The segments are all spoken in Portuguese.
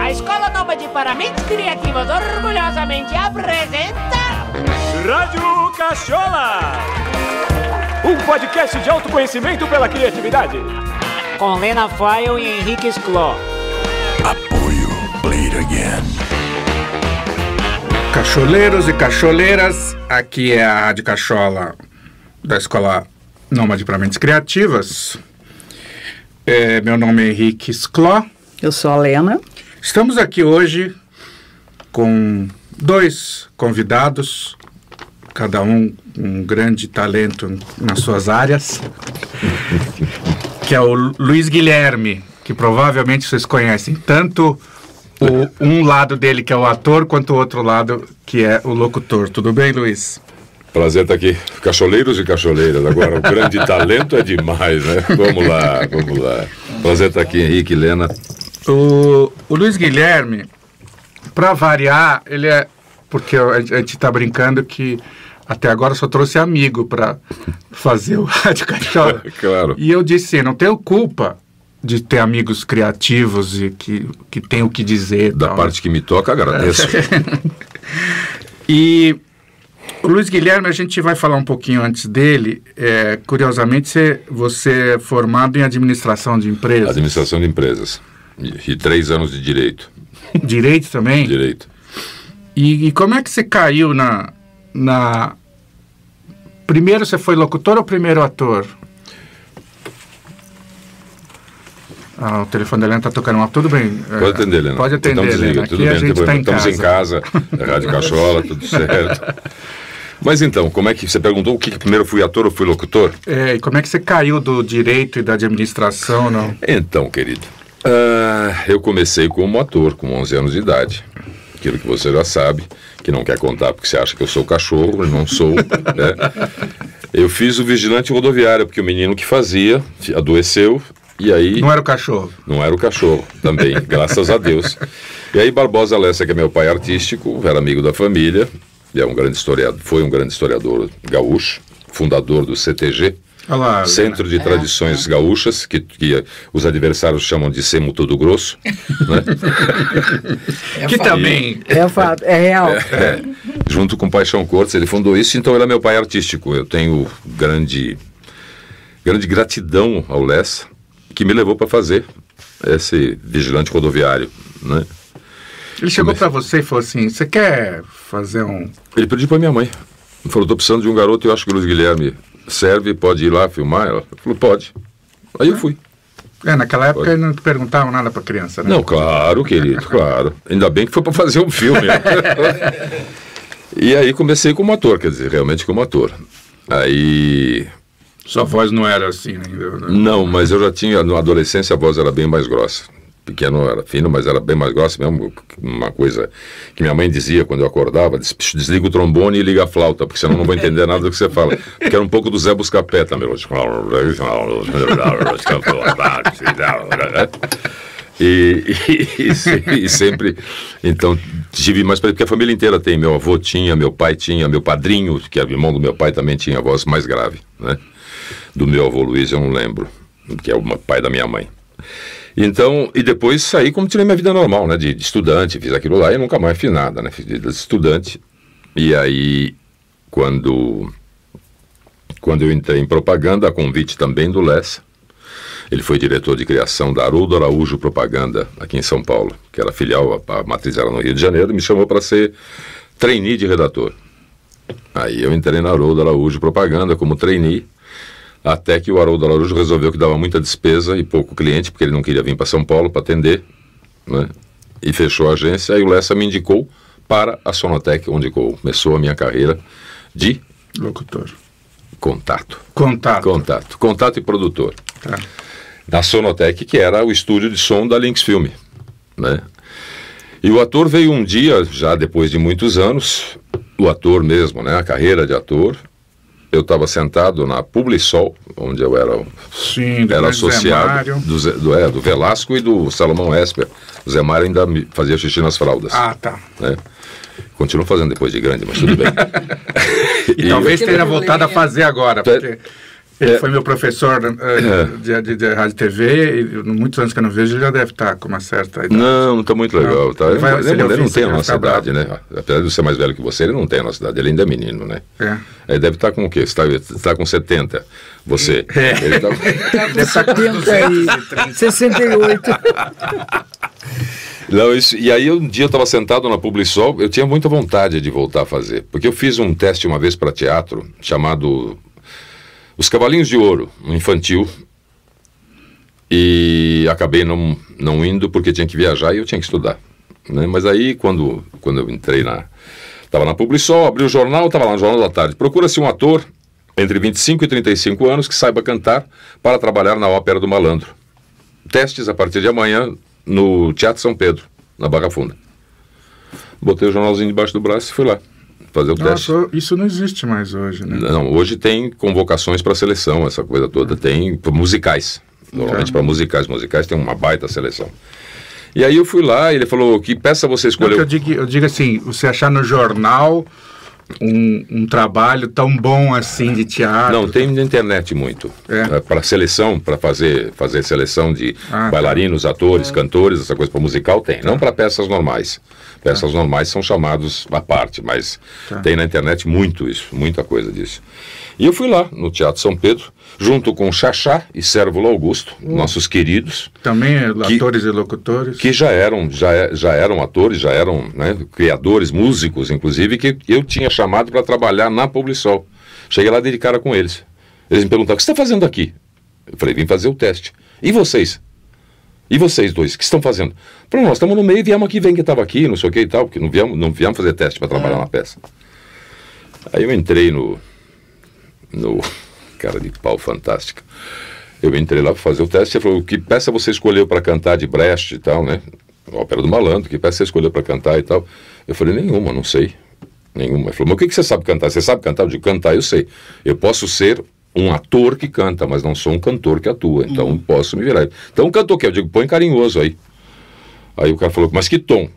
A Escola Nova de Paramentos Criativas orgulhosamente apresenta... Rádio Cachola! Um podcast de autoconhecimento pela criatividade. Com Lena Fael e Henrique Scló. Apoio Play Again. Cacholeiros e cacholeiras, aqui é a Rádio Cachola da Escola Nômade para Mentes Criativas. É, meu nome é Henrique Scló. Eu sou a Lena. Estamos aqui hoje com dois convidados, cada um um grande talento nas suas áreas, que é o Luiz Guilherme, que provavelmente vocês conhecem, tanto o, um lado dele que é o ator, quanto o outro lado que é o locutor. Tudo bem, Luiz? Prazer estar tá aqui. Cacholeiros e cacholeiras. Agora, o grande talento é demais, né? Vamos lá, vamos lá. Prazer estar tá aqui, Henrique, Lena O, o Luiz Guilherme, para variar, ele é. Porque a gente está brincando que até agora só trouxe amigo para fazer o Rádio Cachola. claro. E eu disse assim: não tenho culpa de ter amigos criativos e que, que tem o que dizer. Da tal. Né? parte que me toca, agradeço. e o Luiz Guilherme, a gente vai falar um pouquinho antes dele. É, curiosamente, você, é formado em administração de empresas. Administração de empresas. E, três anos de direito. Direito também? Direito. E, e, como é que você caiu na, na. Primeiro você foi locutor ou primeiro ator? Ah, o telefone da Helena está tocando mal. Tudo bem. É, pode atender, Helena. Pode atender, então, desliga, Helena. Aqui tudo bem, a gente está em estamos casa. Estamos em casa, é Rádio Cachola, tudo certo. Mas então, como é que você perguntou o que, que primeiro fui ator ou fui locutor? É, e como é que você caiu do direito e da administração, não? Então, querido, uh, eu comecei como ator, com 11 anos de idade. Aquilo que você já sabe, que não quer contar porque você acha que eu sou cachorro, mas não sou, né? Eu fiz o vigilante rodoviário, porque o menino que fazia adoeceu, e aí... Não era o cachorro. Não era o cachorro, também, graças a Deus. E aí Barbosa Lessa, que é meu pai artístico, era amigo da família, é um grande historiador, foi um grande historiador gaúcho, fundador do CTG, Olá, Centro de é. Tradições é. Gaúchas, que, que, os adversários chamam de Semo Todo Grosso. Né? É que também. É fato, é real. É, é, junto com Paixão Cortes, ele fundou isso, então ele é meu pai artístico. Eu tenho grande, grande gratidão ao Lessa, que me levou para fazer esse vigilante rodoviário. Né? Ele chegou para você e falou assim: você quer fazer um. Ele pediu para minha mãe. Ele falou: estou precisando de um garoto, eu acho que o Luiz Guilherme serve, pode ir lá filmar? Ela falou: pode. Aí eu fui. É, naquela época Pode. não perguntavam nada para criança, né? Não, claro, querido, claro. Ainda bem que foi para fazer um filme. e aí comecei como ator, quer dizer, realmente como ator. Aí. Sua voz não era assim, né? Não, mas eu já tinha, na adolescência, a voz era bem mais grossa pequeno, era fino, mas era bem mais grossa mesmo. Uma coisa que minha mãe dizia quando eu acordava: desliga o trombone e liga a flauta, porque senão não vou entender nada do que você fala. Porque era um pouco do Zé Buscapé também. E, e, e, sempre, então, tive mais. Porque a família inteira tem. Meu avô tinha, meu pai tinha, meu padrinho, que era é irmão do meu pai, também tinha voz mais grave, né? Do meu avô Luiz, eu não lembro, que é o pai da minha mãe. Então, e depois saí como tirei minha vida normal, né? De, de estudante, fiz aquilo lá e nunca mais fiz nada, né? Fiz vida de estudante. E aí, quando, quando eu entrei em propaganda, a convite também do Lessa, ele foi diretor de criação da Haroldo Araújo Propaganda, aqui em São Paulo, que era filial, a, a matriz era no Rio de Janeiro, e me chamou para ser trainee de redator. Aí eu entrei na Haroldo Araújo Propaganda como trainee até que o Haroldo Araújo resolveu que dava muita despesa e pouco cliente, porque ele não queria vir para São Paulo para atender, né? e fechou a agência. Aí o Lessa me indicou para a Sonotec, onde começou a minha carreira de... Locutor. Contato. Contato. Contato. Contato e produtor. Tá. Na Sonotec, que era o estúdio de som da Lynx Filme, né? E o ator veio um dia, já depois de muitos anos, o ator mesmo, né? A carreira de ator, eu estava sentado na Publisol, onde eu era, Sim, do era associado do, Zé, do, é, do Velasco e do Salomão Esper. O Zé Mário ainda fazia xixi nas fraldas. Ah, tá. Né? Continuo fazendo depois de grande, mas tudo bem. e, e, talvez tenha voltado a fazer agora. Porque... Ele é. foi meu professor eh, é. de, de, de rádio TV, e muitos anos que eu não vejo, ele já deve estar tá com uma certa idade. Não, está muito legal. Tá. Ele, vai, ele, ele, não tem a nossa idade, né? Apesar de eu ser mais velho que você, ele não tem a nossa idade, ele ainda é menino, né? É. Ele é, deve estar tá com o quê? Você está tá com 70. Você. É. Ele está com, tá com 70 tá e 68. Não, isso, e aí um dia eu estava sentado na Publisol, eu tinha muita vontade de voltar a fazer, porque eu fiz um teste uma vez para teatro chamado os Cavalinhos de Ouro, um infantil. E acabei não, não indo porque tinha que viajar e eu tinha que estudar. Né? Mas aí, quando, quando eu entrei na. Estava na Publisol, abri o jornal, estava lá no Jornal da Tarde. Procura-se um ator entre 25 e 35 anos que saiba cantar para trabalhar na Ópera do Malandro. Testes a partir de amanhã no Teatro São Pedro, na Barra Funda. Botei o jornalzinho debaixo do braço e fui lá fazer o Nossa, teste. Isso não existe mais hoje, né? Não, hoje tem convocações para seleção, essa coisa toda. Tem musicais. Normalmente tá. para musicais. Musicais tem uma baita seleção. E aí eu fui lá, ele falou, que peça você escolheu? Não, eu, digo, eu digo assim, você achar no jornal... Um, um, trabalho tão bom assim de teatro? Não, tem na internet muito. É. é para seleção, para fazer, fazer seleção de ah, tá. bailarinos, atores, é. cantores, essa coisa para musical, tem. Não para peças normais. Peças tá. normais são chamados à parte, mas tá. tem na internet muito isso, muita coisa disso. E eu fui lá, no Teatro São Pedro, junto com Chachá e Sérvulo Augusto, hum. nossos queridos. Também é que, atores e locutores. Que já eram, já, já eram atores, já eram né, criadores, músicos, inclusive, que eu tinha chamado para trabalhar na Publisol. Cheguei lá de cara com eles. Eles me perguntaram, o que você está fazendo aqui? Eu falei, vim fazer o teste. E vocês? E vocês dois, o que estão fazendo? pronto nós estamos no meio, viemos aqui, vem que estava aqui, não sei o que e tal, porque não viemos, não viemos fazer teste para trabalhar ah. na peça. Aí eu entrei no. no. cara de pau fantástico Eu entrei lá para fazer o teste, ele falou, que peça você escolheu para cantar de Brecht e tal, né? Ópera do Malandro, que peça você escolheu para cantar e tal? Eu falei, nenhuma, não sei. Nenhuma. Ele falou, mas o que, que você sabe cantar? Você sabe cantar? Eu digo, cantar eu sei. Eu posso ser um ator que canta, mas não sou um cantor que atua, então uhum. posso me virar. Então, o cantor que eu digo, põe carinhoso aí. Aí o cara falou, mas que tom?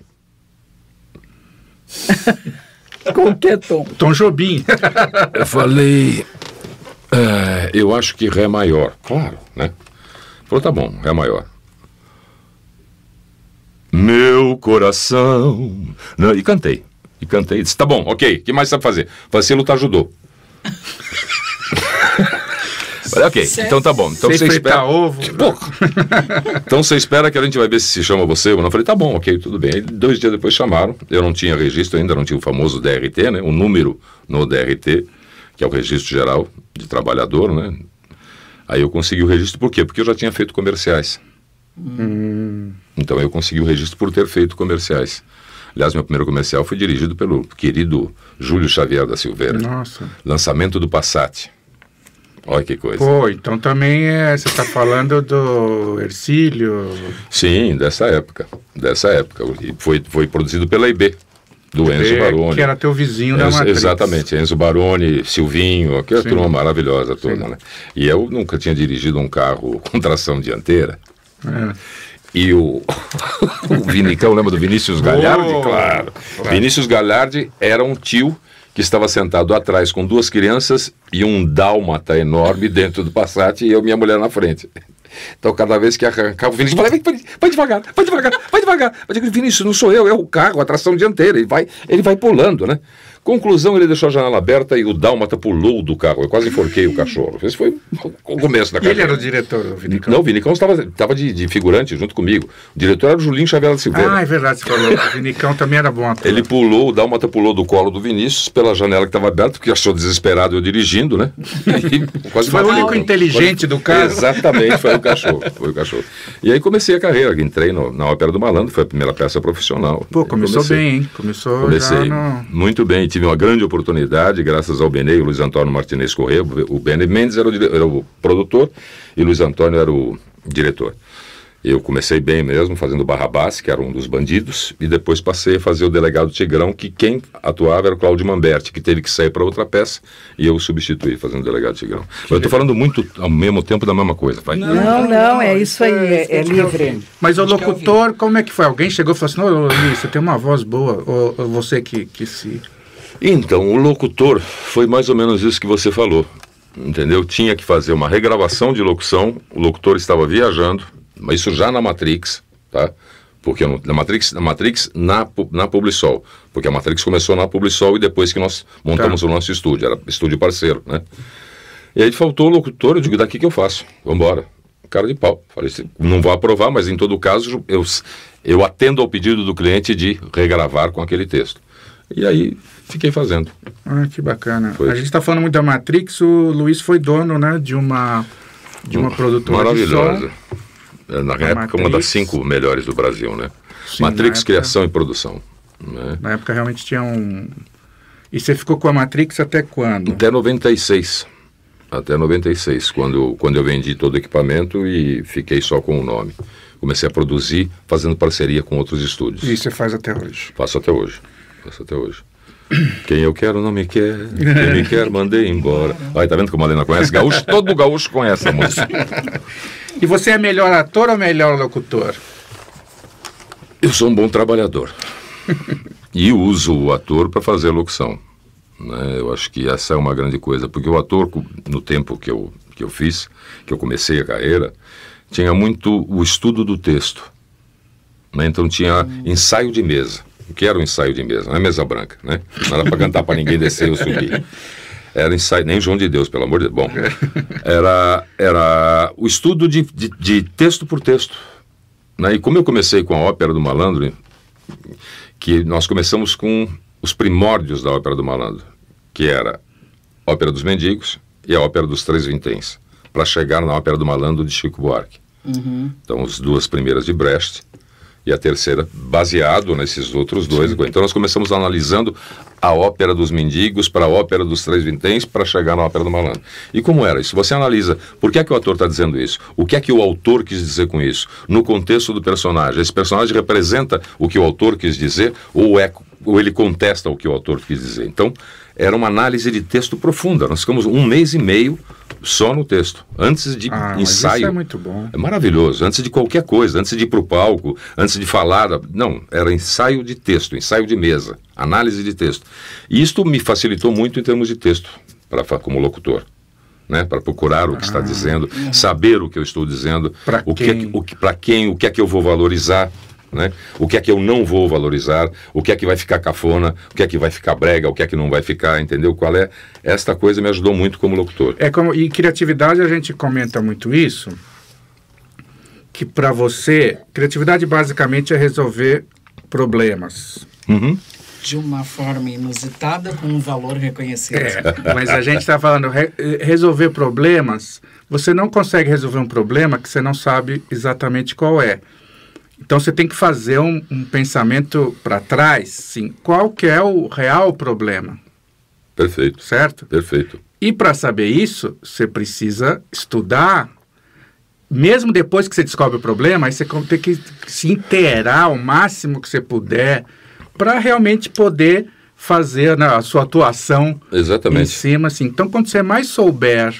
que tom. Tom Jobim. eu falei, é, eu acho que Ré maior. Claro, né? Falou, tá bom, Ré maior. Meu coração. Não, e cantei. E cantei. Disse, tá bom, ok. O que mais sabe fazer? Vacilo te ajudou. ok, certo. então tá bom. Então você, espera ovo. Pouco. Né? então você espera que a gente vai ver se chama você ou não. Eu falei, tá bom, ok, tudo bem. Aí, dois dias depois chamaram. Eu não tinha registro ainda, não tinha o famoso DRT, né? O número no DRT, que é o registro geral de trabalhador, né? Aí eu consegui o registro por quê? Porque eu já tinha feito comerciais. Hum. Então eu consegui o registro por ter feito comerciais. Aliás, meu primeiro comercial foi dirigido pelo querido Júlio Xavier da Silveira. Nossa. Lançamento do Passat. Olha que coisa. Pô, então também é, você está falando do Ercílio. Sim, dessa época. Dessa época. E foi, foi produzido pela IB, do IB, Enzo Baroni. Que era teu vizinho Enzo, da Matriz. Exatamente, Enzo Baroni, Silvinho, aquela é Sim. turma maravilhosa toda, né? E eu nunca tinha dirigido um carro com tração dianteira. É. E o, o Vinicão, lembra do Vinícius Galhardi? Oh, claro. claro. Vinícius Galhardi era um tio que estava sentado atrás com duas crianças e um dálmata enorme dentro do Passat e eu e minha mulher na frente. Então, cada vez que arrancava o Vinícius, falava, vai, vai, devagar, vai devagar, vai devagar. Eu digo, Vinícius, não sou eu, é o carro, a tração dianteira. Ele vai, ele vai pulando, né? Conclusão, ele deixou a janela aberta e o Dálmata pulou do carro. Eu quase enforquei o cachorro. Esse foi o começo da carreira. Ele era o diretor, o Vinicão? Não, o Vinicão estava de, de, figurante junto comigo. O diretor era o Julinho Xavier Silveira. Ah, é verdade, você falou. o Vinicão também era bom ator. Ele pulou, o Dálmata pulou do colo do Vinícius pela janela que estava aberta, porque achou desesperado eu dirigindo, né? quase foi o único inteligente do caso. Exatamente, foi o cachorro. Foi o cachorro. E aí comecei a carreira, entrei no, na Ópera do Malandro, foi a primeira peça profissional. Pô, começou bem, hein? Começou comecei no... muito bem tive uma grande oportunidade, graças ao Benê e Luiz Antônio Martinez Correia. O Benê Mendes era o, era o produtor e Luiz Antônio era o diretor. Eu comecei bem mesmo, fazendo Barrabás, que era um dos bandidos, e depois passei a fazer o delegado Tigrão, que quem atuava era o Cláudio Mamberti, que teve que sair para outra peça, e eu o substituí fazendo o delegado Tigrão. Mas eu estou falando muito ao mesmo tempo da mesma coisa. Vai. Não, não, não é isso é aí, é, é livre. Mas o é locutor, como é que foi? Alguém chegou e falou assim: Ô, Luiz, você tem uma voz boa, ou, ou você que, que se então, o locutor foi mais ou menos isso que você falou. Entendeu? Tinha que fazer uma regravação de locução, o locutor estava viajando, mas isso já na Matrix, tá? Porque não, na Matrix, na Matrix na, na Publisol, porque a Matrix começou na Publisol e depois que nós montamos tá. o nosso estúdio, era estúdio parceiro, né? E aí faltou o locutor, eu digo, daqui que eu faço, Vambora, cara de pau. Falei, assim, não vou aprovar, mas em todo caso eu, eu atendo ao pedido do cliente de regravar com aquele texto. E aí fiquei fazendo. Ah, que bacana. Foi. A gente está falando muito da Matrix, o Luiz foi dono né, de uma, de uma um, produtora. Maravilhosa. De na época, Matrix. uma das cinco melhores do Brasil, né? Sim, Matrix época, Criação e Produção. Né? Na época realmente tinha um. E você ficou com a Matrix até quando? Até 96. Até 96, quando, quando eu vendi todo o equipamento e fiquei só com o nome comecei a produzir fazendo parceria com outros estúdios. E você faz até hoje? Faço até hoje até hoje. Quem eu quero não me quer, quem me quer mandei embora. Aí tá vendo como a malena conhece gaúcho? Todo gaúcho conhece a música. E você é melhor ator ou melhor locutor? Eu sou um bom trabalhador. e uso o ator para fazer locução. Né? Eu acho que essa é uma grande coisa, porque o ator, no tempo que eu, que eu fiz, que eu comecei a carreira, tinha muito o estudo do texto. Né? Então tinha hum. ensaio de mesa. O que era um ensaio de mesa? Não é mesa branca, né? Não era para cantar para ninguém descer ou subir. Era ensaio, nem João de Deus, pelo amor de Deus. Bom, era, era o estudo de, de, de texto por texto. Né? E como eu comecei com a Ópera do Malandro, que nós começamos com os primórdios da Ópera do Malandro, que era a Ópera dos Mendigos e a Ópera dos Três Vinténs, para chegar na Ópera do Malandro de Chico Buarque. Uhum. Então, as duas primeiras de Brecht e a terceira baseado nesses outros dois. Sim. Então nós começamos analisando a ópera dos mendigos para a ópera dos três vinténs para chegar na ópera do malandro. E como era isso? Você analisa por que é que o ator está dizendo isso? O que é que o autor quis dizer com isso? No contexto do personagem, esse personagem representa o que o autor quis dizer ou é ou ele contesta o que o autor quis dizer? Então era uma análise de texto profunda. Nós ficamos um mês e meio só no texto. Antes de ah, ensaio. isso é muito bom. É maravilhoso. Antes de qualquer coisa, antes de ir para o palco, antes de falar. Não, era ensaio de texto, ensaio de mesa, análise de texto. E isto me facilitou muito em termos de texto, para como locutor. Né, para procurar o que ah, está dizendo, saber o que eu estou dizendo, para é quem? o que, quem, o que é que eu vou valorizar, né? O que é que eu não vou valorizar, o que é que vai ficar cafona, o que é que vai ficar brega, o que é que não vai ficar, entendeu? Qual é? Esta coisa me ajudou muito como locutor. É como e criatividade a gente comenta muito isso, que para você, criatividade basicamente é resolver problemas. Uhum de uma forma inusitada com um valor reconhecido. É, mas a gente está falando re resolver problemas. Você não consegue resolver um problema que você não sabe exatamente qual é. Então você tem que fazer um, um pensamento para trás, sim. Qual que é o real problema? Perfeito. Certo? Perfeito. E para saber isso, você precisa estudar. Mesmo depois que você descobre o problema, aí você tem que se inteirar o máximo que você puder para realmente poder fazer né, a sua atuação Exatamente. em cima. Assim. Então, quando você mais souber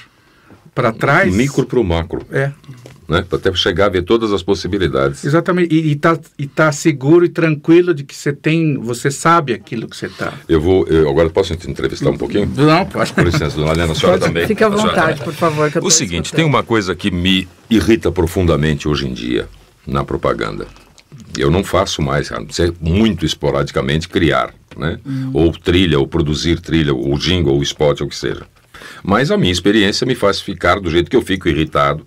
para trás. Micro para o macro. É né? Para até chegar a ver todas as possibilidades. Exatamente. E, está e tá seguro e tranquilo de que você tem, você sabe aquilo que você está Eu vou, eu agora posso te entrevistar um pouquinho? Não, pode. Com licença, dona Helena, a senhora também. fique à vontade, por favor. o seguinte, escutando. tem uma coisa que me irrita profundamente hoje em dia na propaganda. Eu não faço mais, é não muito esporadicamente criar, né? Hum. Ou trilha, ou produzir trilha, ou jingle, ou spot, ou o que seja. Mas a minha experiência me faz ficar do jeito que eu fico irritado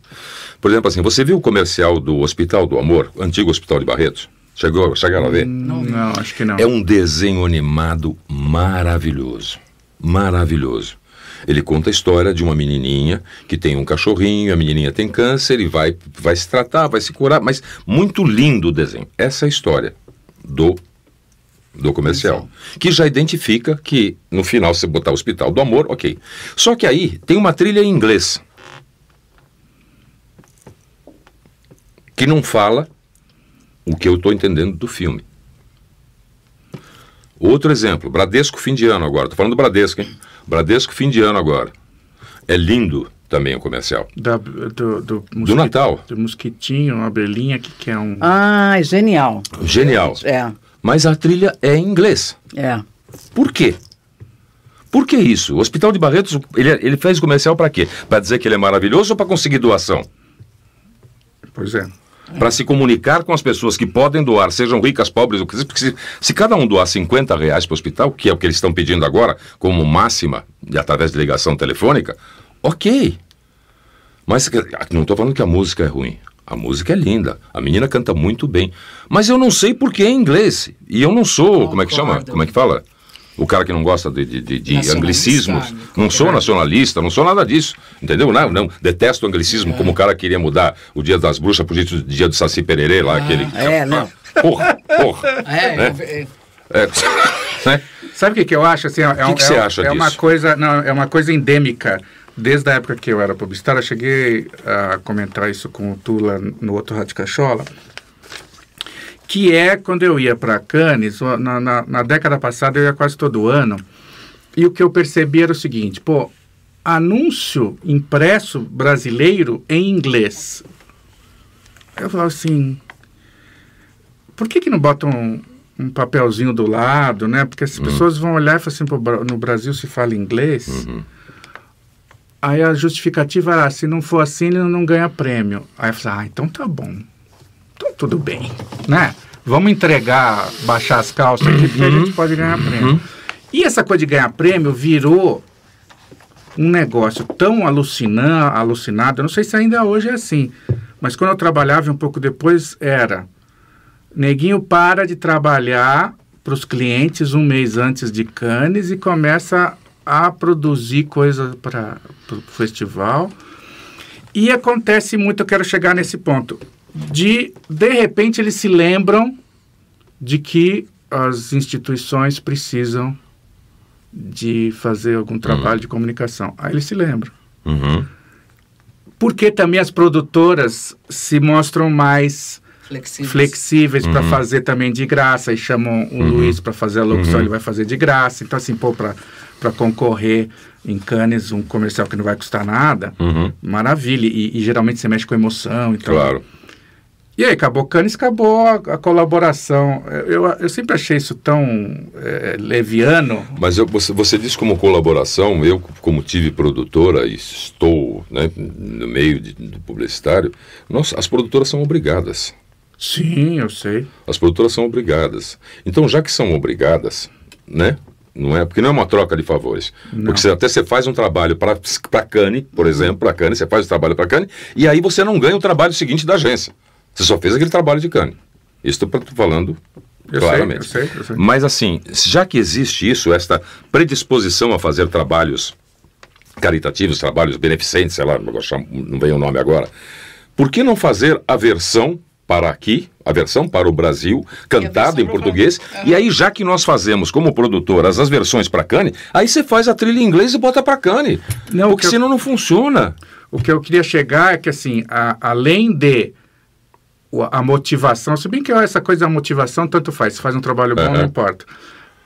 por exemplo, assim, você viu o comercial do Hospital do Amor, antigo Hospital de Barretos? Chegou, chegaram a ver? Não, não, acho que não. É um desenho animado maravilhoso. Maravilhoso. Ele conta a história de uma menininha que tem um cachorrinho, a menininha tem câncer e vai, vai se tratar, vai se curar, mas muito lindo o desenho. Essa é a história do do comercial, que já identifica que no final você botar Hospital do Amor, ok. Só que aí tem uma trilha em inglês. que não fala o que eu estou entendendo do filme. Outro exemplo, Bradesco fim de ano agora. Estou falando do Bradesco, hein? Bradesco fim de ano agora. É lindo também o comercial. Da, do, do, do Natal. Do mosquitinho, uma abelhinha que quer é um... Ah, é genial. Genial. É. Mas a trilha é em inglês. É. Por quê? Por que isso? O Hospital de Barretos, ele, é, ele fez comercial para quê? Para dizer que ele é maravilhoso ou para conseguir doação? Pois é para se comunicar com as pessoas que podem doar, sejam ricas, pobres, o que porque se, se cada um doar 50 reais para o hospital, que é o que eles estão pedindo agora, como máxima, e através de ligação telefônica, ok. Mas não estou falando que a música é ruim. A música é linda, a menina canta muito bem. Mas eu não sei porque é inglês. E eu não sou, como é que chama? Como é que fala? o cara que não gosta de, de, de anglicismos, né? não sou nacionalista, não sou nada disso, entendeu? Não, não detesto anglicismo, é. como o cara queria mudar o Dia das Bruxas para o Dia do Saci Pererê lá, ah, aquele... É, não. Porra, porra. É, né? é... é Sabe o que, que eu acho? Assim, é, que, é, que você é, acha é disso? Uma coisa, não, é uma coisa endêmica. Desde a época que eu era publicitário, eu cheguei a comentar isso com o Tula no outro Rádio Cachola, que é quando eu ia para Cannes, na, na, na, década passada eu ia quase todo ano, e o que eu percebi era o seguinte, pô, anúncio impresso brasileiro em inglês. Eu falava assim, por que que não botam um, um papelzinho do lado, né? Porque as uhum. pessoas vão olhar e falar assim, pô, no Brasil se fala inglês? Uhum. Aí a justificativa era, ah, se não for assim, ele não ganha prêmio. Aí eu falei, ah, então tá bom então tudo bem, né? Vamos entregar, baixar as calças aqui, porque a uhum. gente pode ganhar uhum. prêmio. E essa coisa de ganhar prêmio virou um negócio tão alucinado, alucinado, eu não sei se ainda hoje é assim, mas quando eu trabalhava um pouco depois era Neguinho para de trabalhar para os clientes um mês antes de Cannes e começa a produzir coisas para o festival. E acontece muito, eu quero chegar nesse ponto de de repente eles se lembram de que as instituições precisam de fazer algum trabalho uhum. de comunicação. Aí eles se lembram. Uhum. Porque também as produtoras se mostram mais flexíveis, flexíveis uhum. para fazer também de graça. E chamam o uhum. Luiz para fazer a locução, uhum. ele vai fazer de graça. Então, assim, pô, para concorrer em Cannes um comercial que não vai custar nada, uhum. maravilha. E, e, geralmente você mexe com emoção. Então, claro. E aí acabou Cannes, acabou a, a colaboração. Eu, eu sempre achei isso tão é, leviano. Mas eu, você, você diz como colaboração, eu como tive produtora e estou né, no meio de, do publicitário, nossa, as produtoras são obrigadas. Sim, eu sei. As produtoras são obrigadas. Então, já que são obrigadas, né? Não é, porque não é uma troca de favores. Não. Porque você, até você faz um trabalho para Cane, por exemplo, para Cane, você faz o um trabalho para Cane, e aí você não ganha o trabalho seguinte da agência. Você só fez aquele trabalho de Cane. Estou falando eu claramente. Sei, eu sei, eu sei. Mas assim, já que existe isso, esta predisposição a fazer trabalhos caritativos, trabalhos beneficentes, sei lá, não vem o nome agora, por que não fazer a versão para aqui, a versão para o Brasil, cantada em português. Uhum. E aí, já que nós fazemos como produtoras as versões para Cane, aí você faz a trilha em inglês e bota para Cane. Porque senão eu... não funciona. O que eu queria chegar é que, assim, a, além de a motivação, se bem que ó, essa coisa da motivação, tanto faz, se faz um trabalho bom, uhum. não importa.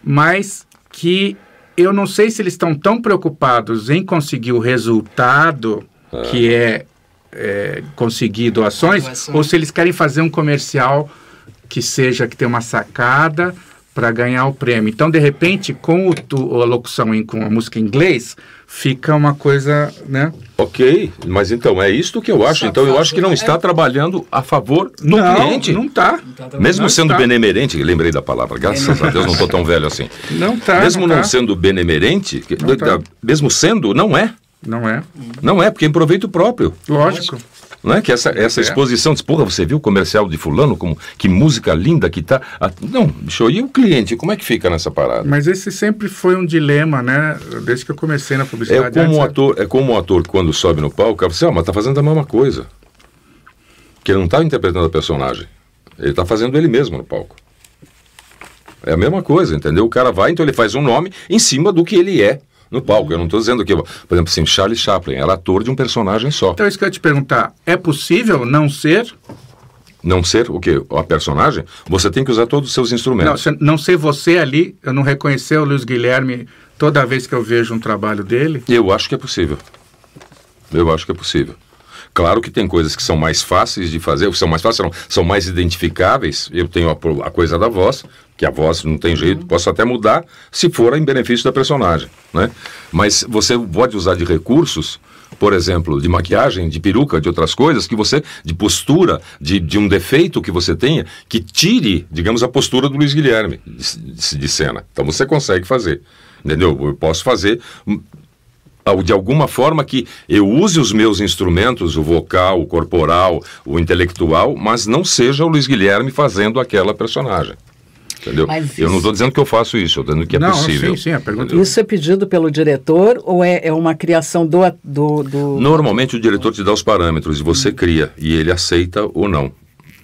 Mas que eu não sei se eles estão tão preocupados em conseguir o resultado uhum. que é, é, conseguir doações, ou se eles querem fazer um comercial que seja, que tenha uma sacada para ganhar o prêmio. Então, de repente, com o, tu, a locução em, com a música em inglês, fica uma coisa, né? Ok, mas então é isto que eu acho. Então eu acho que não está trabalhando a favor do não, cliente. Não está. Tá mesmo não sendo tá. benemerente, lembrei da palavra, graças a Deus não estou tão velho assim. Não está. Mesmo não, não tá. sendo benemerente, não tá. mesmo tá. sendo, não é. Não é. Não é, porque é em proveito próprio. Lógico. Não é que essa, essa é. exposição diz, porra, você viu o comercial de fulano, como que música linda que tá. Ah, não, bicho, e o cliente, como é que fica nessa parada? Mas esse sempre foi um dilema, né? Desde que eu comecei na é publicidade. É como um né? ator, é como um ator quando sobe no palco, você, assim, ah, mas tá fazendo a mesma coisa. Que ele não tá interpretando a personagem. Ele tá fazendo ele mesmo no palco. É a mesma coisa, entendeu? O cara vai, então ele faz um nome em cima do que ele é no palco. Eu não estou dizendo que, por exemplo, assim, Charlie Chaplin era ator de um personagem só. Então, é isso que eu ia te perguntar: é possível não ser? Não ser o quê? A personagem? Você tem que usar todos os seus instrumentos. Não, não ser você ali, eu não reconhecer o Luiz Guilherme toda vez que eu vejo um trabalho dele? Eu acho que é possível. Eu acho que é possível. Claro que tem coisas que são mais fáceis de fazer, são mais fáceis, não, são mais identificáveis. Eu tenho a, a coisa da voz, que a voz não tem jeito, uhum. posso até mudar se for em benefício da personagem, né? Mas você pode usar de recursos, por exemplo, de maquiagem, de peruca, de outras coisas, que você, de postura, de, de um defeito que você tenha, que tire, digamos, a postura do Luiz Guilherme de, de cena. Então você consegue fazer, entendeu? Eu posso fazer hum, de alguma forma que eu use os meus instrumentos, o vocal, o corporal, o intelectual, mas não seja o Luiz Guilherme fazendo aquela personagem. Entendeu? Mas eu isso... não estou dizendo que eu faço isso, eu estou dizendo que é não, possível. Sim, sim, a pergunta... É- isso é pedido pelo diretor ou é, é uma criação do, do, do, Normalmente o diretor te dá os parâmetros e você uhum. cria, e ele aceita ou não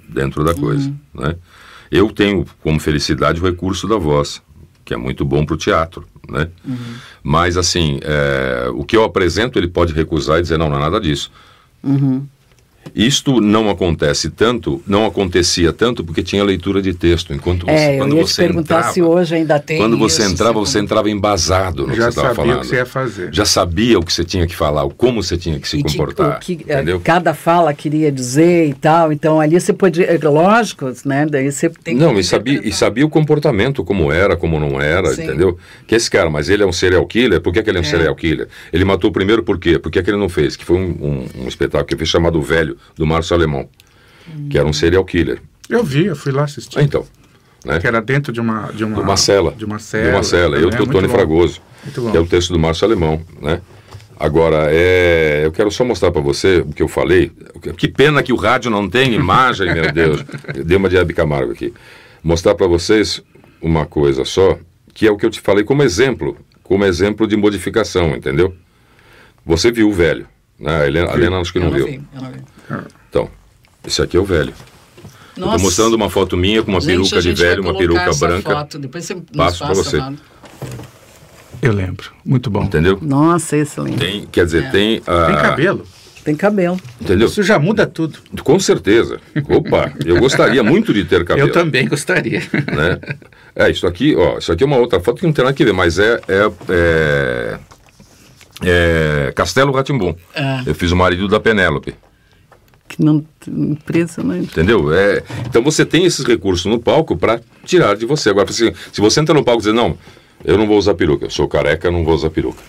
dentro da coisa. Uhum. Né? Eu tenho como felicidade o recurso da voz, que é muito bom para o teatro. Né? Uhum. Mas, assim, é, o que eu apresento ele pode recusar e dizer: não, não é nada disso. Uhum. Isto não acontece tanto, não acontecia tanto porque tinha leitura de texto. Enquanto você, é, quando ia você te perguntar entrava, se hoje ainda tem. Quando você isso, entrava, você entrava embasado no que você estava falando. Já sabia o que você ia fazer. Já sabia o que você tinha que falar, como você tinha que se e comportar. o que, é, entendeu? Cada fala queria dizer e tal. Então ali você podia, é, lógico, né? Daí você tem não, que Não, e sabia, e sabia o comportamento como era, como não era, Sim. entendeu? Que esse cara, mas ele é um serial killer. Por que, que ele é um é. serial killer? Ele matou primeiro por quê? Por que, que ele não fez? Que foi um, um, um espetáculo que fez chamado Velho do Márcio Alemão, hum. que era um serial killer. Eu vi, eu fui lá assistir. Ah, então. Né? Que era dentro de uma... De uma, de uma cela. De uma cela. De uma cela. Eu é, e o Tony bom. Fragoso, que é o texto do Márcio Alemão, né? Agora, é, eu quero só mostrar para você o que eu falei. Que pena que o rádio não tem imagem, meu Deus. Deu uma de Hebe Camargo aqui. Mostrar para vocês uma coisa só, que é o que eu te falei como exemplo, como exemplo de modificação, entendeu? Você viu o velho, né? A Helena, a Helena acho que não, não viu. Vi, eu não vi. Então, esse aqui é o velho. Tô mostrando uma foto minha com uma gente, peruca de velho, uma peruca branca. Foto. Depois você Passo para você. Eu lembro. Muito bom. Entendeu? Nossa, excelente. Tem, quer dizer, é. tem. tem cabelo. Tem cabelo. Entendeu? Isso já muda tudo. Com certeza. Opa, eu gostaria muito de ter cabelo. Eu também gostaria. Né? É, isso aqui, ó, isso aqui é uma outra foto que não tem nada a ver, mas é. é, é, é Castelo Ratimbum. É. Eu fiz o marido da Penélope que não empresa não entendeu é, então você tem esses recursos no palco para tirar de você agora se, se você entra no palco e dizer não eu não vou usar peruca eu sou careca não vou usar peruca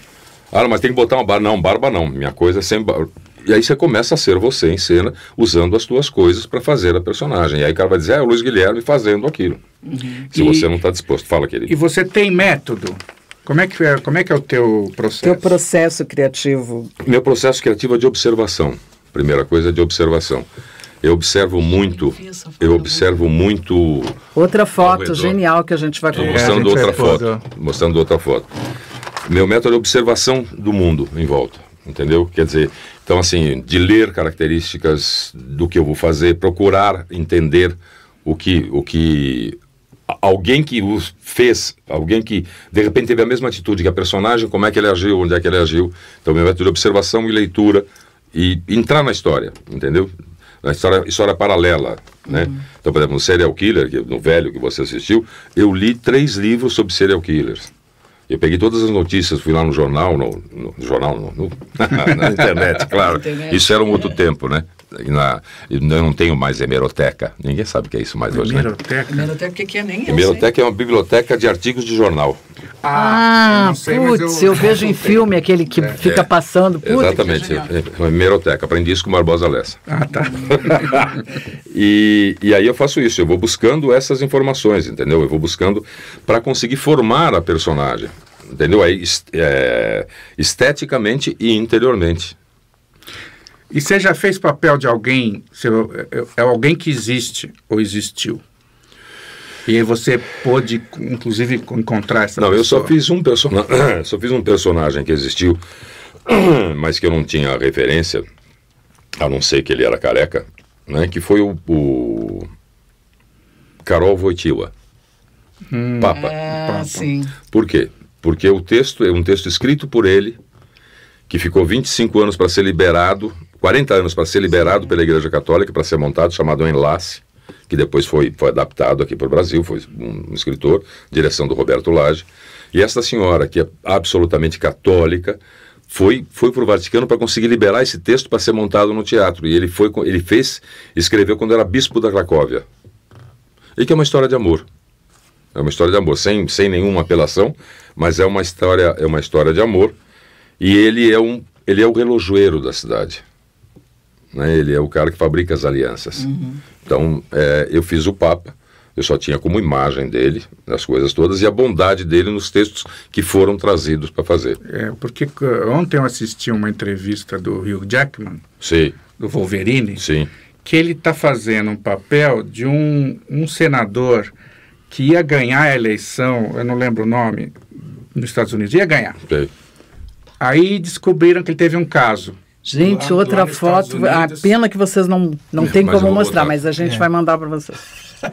ah mas tem que botar uma barba não barba não minha coisa é sem barba e aí você começa a ser você em cena, usando as tuas coisas para fazer a personagem. E aí o cara vai dizer, ah, é o Luiz Guilherme fazendo aquilo. Uhum. Se e, você não está disposto. Fala, querido. E você tem método? Como é que é, como é, que é o teu processo? Teu processo criativo. Meu processo criativo é de observação. Primeira coisa de observação. Eu observo muito, eu observo muito. Outra foto genial que a gente vai colocar. Mostrando é, outra foto, fazer. mostrando outra foto. Meu método é observação do mundo em volta, entendeu? Quer dizer, então assim, de ler características do que eu vou fazer, procurar entender o que o que alguém que os fez, alguém que de repente teve a mesma atitude que a personagem, como é que ele agiu, onde é que ele agiu. Então, meu método de observação e leitura e entrar na história, entendeu? Na história, história paralela, né? Uhum. Então, por exemplo, no Serial Killer, que, no velho que você assistiu, eu li três livros sobre serial killers. Eu peguei todas as notícias, fui lá no jornal, no, no jornal, no, no, na internet, claro. Internet. Isso era um outro tempo, né? na, é, eu não tenho mais hemeroteca. Ninguém sabe o que é isso mais hoje, hemeroteca. né? Hemeroteca? que, que é nem Hemeroteca é uma biblioteca de artigos de jornal. Ah, ah sei, putz, eu... eu... vejo em filme aquele que é, fica é, passando. Putz, exatamente, é, é hemeroteca. Aprendi isso com Barbosa Lessa. Ah, tá. e, e aí eu faço isso, eu vou buscando essas informações, entendeu? Eu vou buscando para conseguir formar a personagem entendeu? É, esteticamente e interiormente. E você já fez papel de alguém, seu, é alguém que existe ou existiu? E aí você pôde, inclusive, encontrar essa Não, pessoa. eu só fiz um personagem, só fiz um personagem que existiu, mas que eu não tinha referência, a não ser que ele era careca, né? Que foi o, o Carol Voitila, hum, Papa. Ah, Papa. Sim. Por quê? Porque o texto é um texto escrito por ele, que ficou 25 anos para ser liberado 40 anos para ser liberado pela Igreja Católica, para ser montado, chamado Enlace, que depois foi, foi adaptado aqui para o Brasil, foi um escritor, direção do Roberto Lage. E essa senhora, que é absolutamente católica, foi, foi para o Vaticano para conseguir liberar esse texto para ser montado no teatro. E ele, foi, ele fez, escreveu quando era bispo da Cracóvia. E que é uma história de amor. É uma história de amor, sem, sem nenhuma apelação, mas é uma história, é uma história de amor. E ele é um ele é o relojoeiro da cidade. Né? Ele é o cara que fabrica as alianças. Uhum. Então, é, eu fiz o Papa, eu só tinha como imagem dele, as coisas todas, e a bondade dele nos textos que foram trazidos para fazer. É, porque eh, ontem eu assisti uma entrevista do Hugh Jackman, Sim. do Wolverine, Sim. que ele está fazendo um papel de um, um senador que ia ganhar a eleição, eu não lembro o nome, nos Estados Unidos, ia ganhar. Sim. Aí descobriram que ele teve um caso Gente, lá, outra lá foto. A pena que vocês não, não tem como mostrar, botar. mas a gente é. vai mandar para vocês.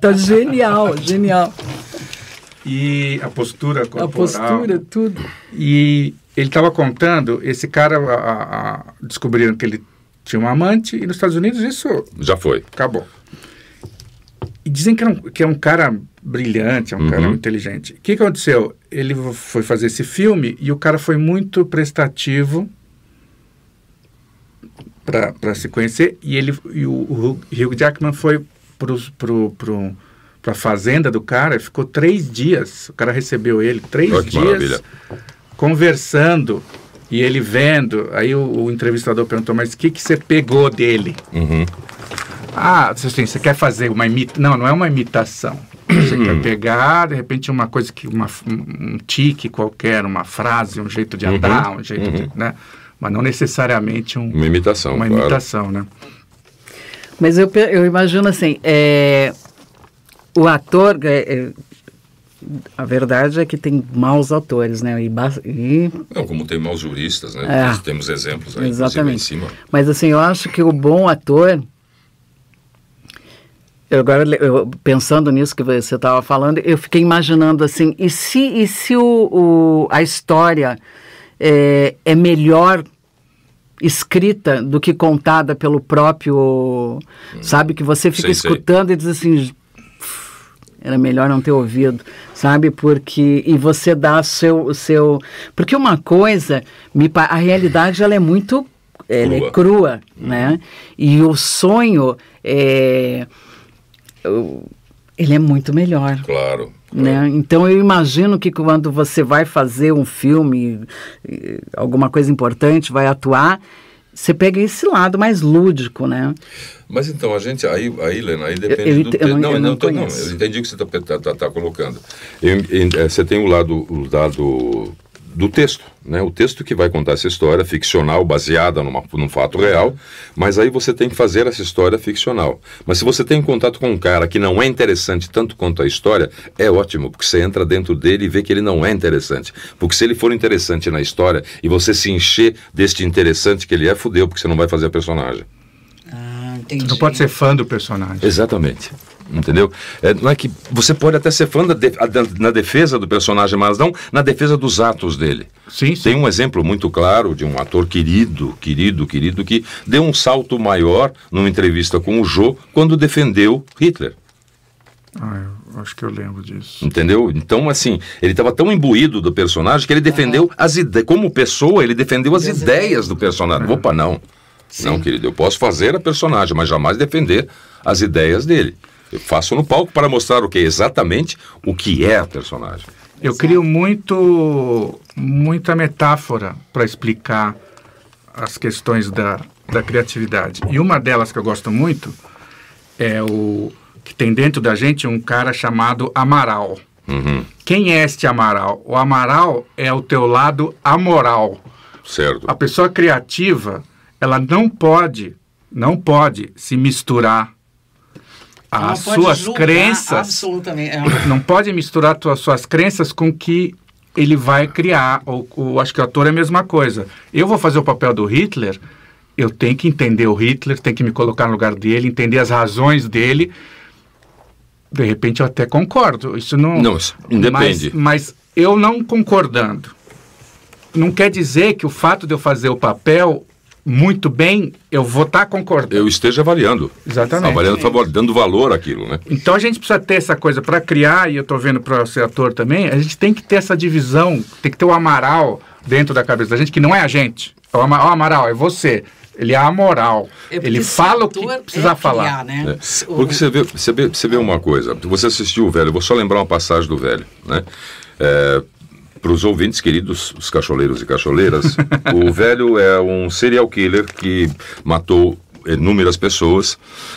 tá genial, genial. E a postura corporal. A postura, tudo. E ele estava contando, esse cara a, a, descobriram que ele tinha um amante e nos Estados Unidos isso... Já foi. Acabou. E dizem que é um, que é um cara brilhante, é um uhum. cara inteligente. O que aconteceu? Ele foi fazer esse filme e o cara foi muito prestativo para se conhecer. E, ele, e o, o Hugh Jackman foi para a fazenda do cara, ficou três dias. O cara recebeu ele três oh, dias maravilha. conversando e ele vendo. Aí o, o entrevistador perguntou: Mas o que, que você pegou dele? Uhum. Ah, assim, você quer fazer uma imitação? Não, não é uma imitação. Você quer uhum. pegar, de repente, uma coisa que. Uma, um tique qualquer, uma frase, um jeito de andar, uhum. um jeito uhum. de. Né? mas não necessariamente um, uma imitação. Uma claro. imitação, né? Mas eu, eu imagino assim, é, o ator, é, a verdade é que tem maus atores né? E, e... Não, como tem maus juristas, né? É, Nós temos exemplos aí, exatamente. em cima. Mas assim, eu acho que o bom ator... Eu agora, eu, pensando nisso que você estava falando, eu fiquei imaginando assim, e se, e se o, o a história é, é melhor escrita do que contada pelo próprio, hum, sabe, que você fica sei, escutando sei. e diz assim, era melhor não ter ouvido, sabe? Porque e você dá o seu o seu, porque uma coisa, me a realidade ela é muito ela é crua. é crua, hum. né? E o sonho é ele é muito melhor. Claro. É. Né? Então eu imagino que quando você vai fazer um filme, alguma coisa importante, vai atuar, você pega esse lado mais lúdico, né? Mas então, a gente, aí, aí Lena, aí depende eu, eu, do... Eu não, não, eu não, não, tô, não, eu entendi o que você está tá, tá, tá colocando. É, você tem o lado, o lado do texto, né? O texto que vai contar essa história ficcional baseada numa, num fato real, mas aí você tem que fazer essa história ficcional. Mas se você tem contato com um cara que não é interessante tanto quanto a história, é ótimo, porque você entra dentro dele e vê que ele não é interessante. Porque se ele for interessante na história e você se encher deste interessante que ele é, fudeu, porque você não vai fazer a personagem. Ah, então entendi. Você não pode ser fã do personagem. Exatamente entendeu? É, não é que você pode até ser fã da de, a, na defesa do personagem, mas não na defesa dos atos dele. Sim, sim, Tem um exemplo muito claro de um ator querido, querido, querido, que deu um salto maior numa entrevista com o Jô quando defendeu Hitler. Ah, eu acho que eu lembro disso. Entendeu? Então, assim, ele estava tão imbuído do personagem que ele defendeu é. as ideias. Como pessoa, ele defendeu as, ideias, do personagem. É. Opa, não. Sim. Não, querido, eu posso fazer a personagem, mas jamais defender as ideias dele faço no palco para mostrar o que exatamente o que é a personagem. Eu crio muito muita metáfora para explicar as questões da, da criatividade. E uma delas que eu gosto muito é o que tem dentro da gente um cara chamado Amaral. Uhum. Quem é este Amaral? O Amaral é o teu lado amoral. Certo. A pessoa criativa, ela não pode, não pode se misturar as ah, suas crenças. É não pode misturar as suas crenças com que ele vai criar. Ou, ou, acho que o ator é a mesma coisa. Eu vou fazer o papel do Hitler, eu tenho que entender o Hitler, tenho que me colocar no lugar dele, entender as razões dele. De repente eu até concordo. Isso não. Não, depende Mas, mas eu não concordando. Não quer dizer que o fato de eu fazer o papel muito bem, eu vou estar tá concordando. Eu esteja avaliando. Exatamente. Avaliando, favor, dando valor àquilo, né? Então a gente precisa ter essa coisa para criar, e eu estou vendo para ser ator também, a gente tem que ter essa divisão, tem que ter o amaral dentro da cabeça da gente, que não é a gente. É o amaral é você. Ele é amoral. É ele fala o que precisa é falar. né? é. Porque você vê, você, vê, você vê uma coisa. Você assistiu o velho, eu vou só lembrar uma passagem do velho, né? É, para os ouvintes queridos, os cacholeiros e cacholeiras, o velho é um serial killer que matou inúmeras pessoas,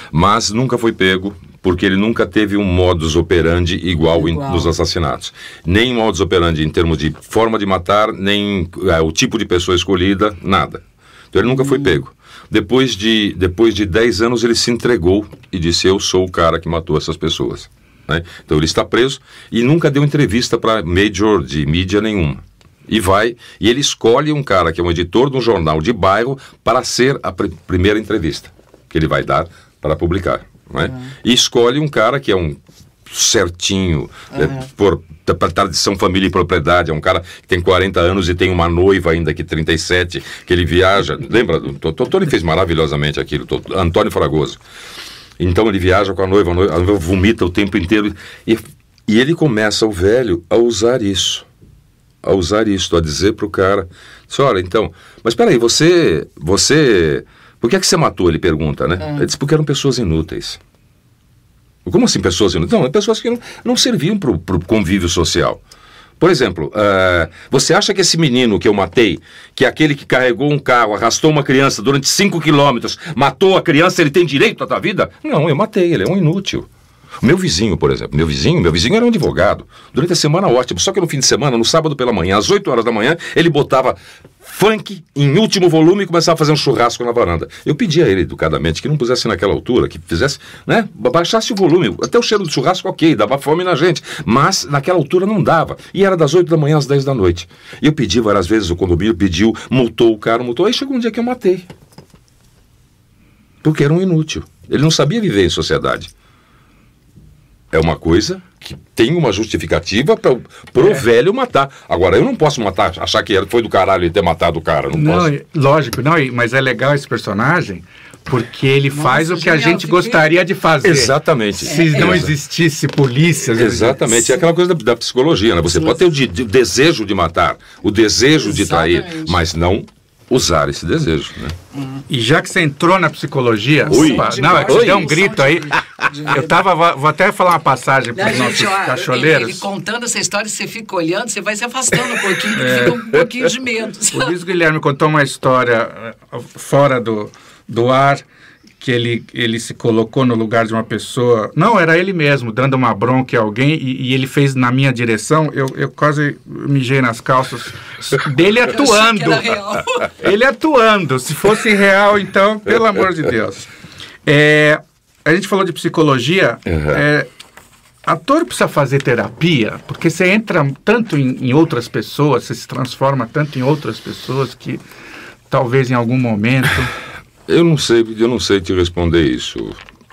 mas nunca foi pego porque ele nunca teve um modus operandi igual, igual. Em, nos assassinatos. Nem modus operandi em termos de forma de matar, nem é, o tipo de pessoa escolhida, nada. Então ele nunca foi hum. pego. Depois de, depois de 10 anos ele se entregou e disse: Eu sou o cara que matou essas pessoas. Né? Então ele está preso e nunca deu entrevista para major de mídia nenhuma. E vai, e ele escolhe um cara que é um editor de um jornal de bairro para ser a pr primeira entrevista que ele vai dar para publicar. Né? Uhum. E escolhe um cara que é um certinho, uhum. é, por tradição família e propriedade, é um cara que tem 40 anos e tem uma noiva ainda que 37, que ele viaja, lembra? O Totoro fez maravilhosamente aquilo, Antônio Fragoso. Então ele viaja com a noiva, a noiva vomita o tempo inteiro. E, e ele começa, o velho, a usar isso. A usar isso, a dizer para o cara: Olha, então, mas peraí, você. você Por que é que você matou? Ele pergunta, né? É. Ele diz: Porque eram pessoas inúteis. Como assim pessoas inúteis? Não, pessoas que não, não serviam para o convívio social. Por exemplo, uh, você acha que esse menino que eu matei, que é aquele que carregou um carro, arrastou uma criança durante 5 quilômetros, matou a criança, ele tem direito à tua vida? Não, eu matei, ele é um inútil meu vizinho, por exemplo, meu vizinho, meu vizinho era um advogado. Durante a semana, ótimo. Só que no fim de semana, no sábado pela manhã, às 8 horas da manhã, ele botava funk em último volume e começava a fazer um churrasco na varanda. Eu pedi a ele educadamente que não pusesse naquela altura, que fizesse, né, baixasse o volume. Até o cheiro do churrasco, ok, dava fome na gente, mas naquela altura não dava. E era das 8 da manhã às 10 da noite. E eu pedi várias vezes, o condomínio pediu, multou o cara, multou. Aí chegou um dia que eu matei. Porque era um inútil. Ele não sabia viver em sociedade é uma coisa que tem uma justificativa para pro é. velho matar. Agora, eu não posso matar, achar que foi do caralho ele ter matado o cara, não, não posso. Lógico, não, mas é legal esse personagem porque ele Nossa, faz o que genial, a gente gostaria de fazer. Exatamente. Se é. não existisse polícia. Exatamente. É aquela coisa da, da, psicologia, né? Você pode ter o, de, o desejo de matar, o desejo Exatamente. de trair, mas não usar esse desejo. Né? Uhum. E já que você entrou na psicologia, Ui. Opa, não, é que você deu um grito aí. eu tava, vou até falar uma passagem para os nossos ó, cacholeiros. Ele, ele, contando essa história, você fica olhando, você vai se afastando um pouquinho, é. fica um pouquinho de medo. Por isso Guilherme contou uma história eh, fora do, do ar que ele, ele se colocou no lugar de uma pessoa. Não, era ele mesmo, dando uma bronca a alguém, e, e ele fez na minha direção, eu, eu quase mijei nas calças dele atuando. ele atuando. Se fosse real, então, pelo amor de Deus. É, a gente falou de psicologia. Uhum. É, ator precisa fazer terapia, porque você entra tanto em, em outras pessoas, você se transforma tanto em outras pessoas que talvez em algum momento. Eu não sei, eu não sei te responder isso,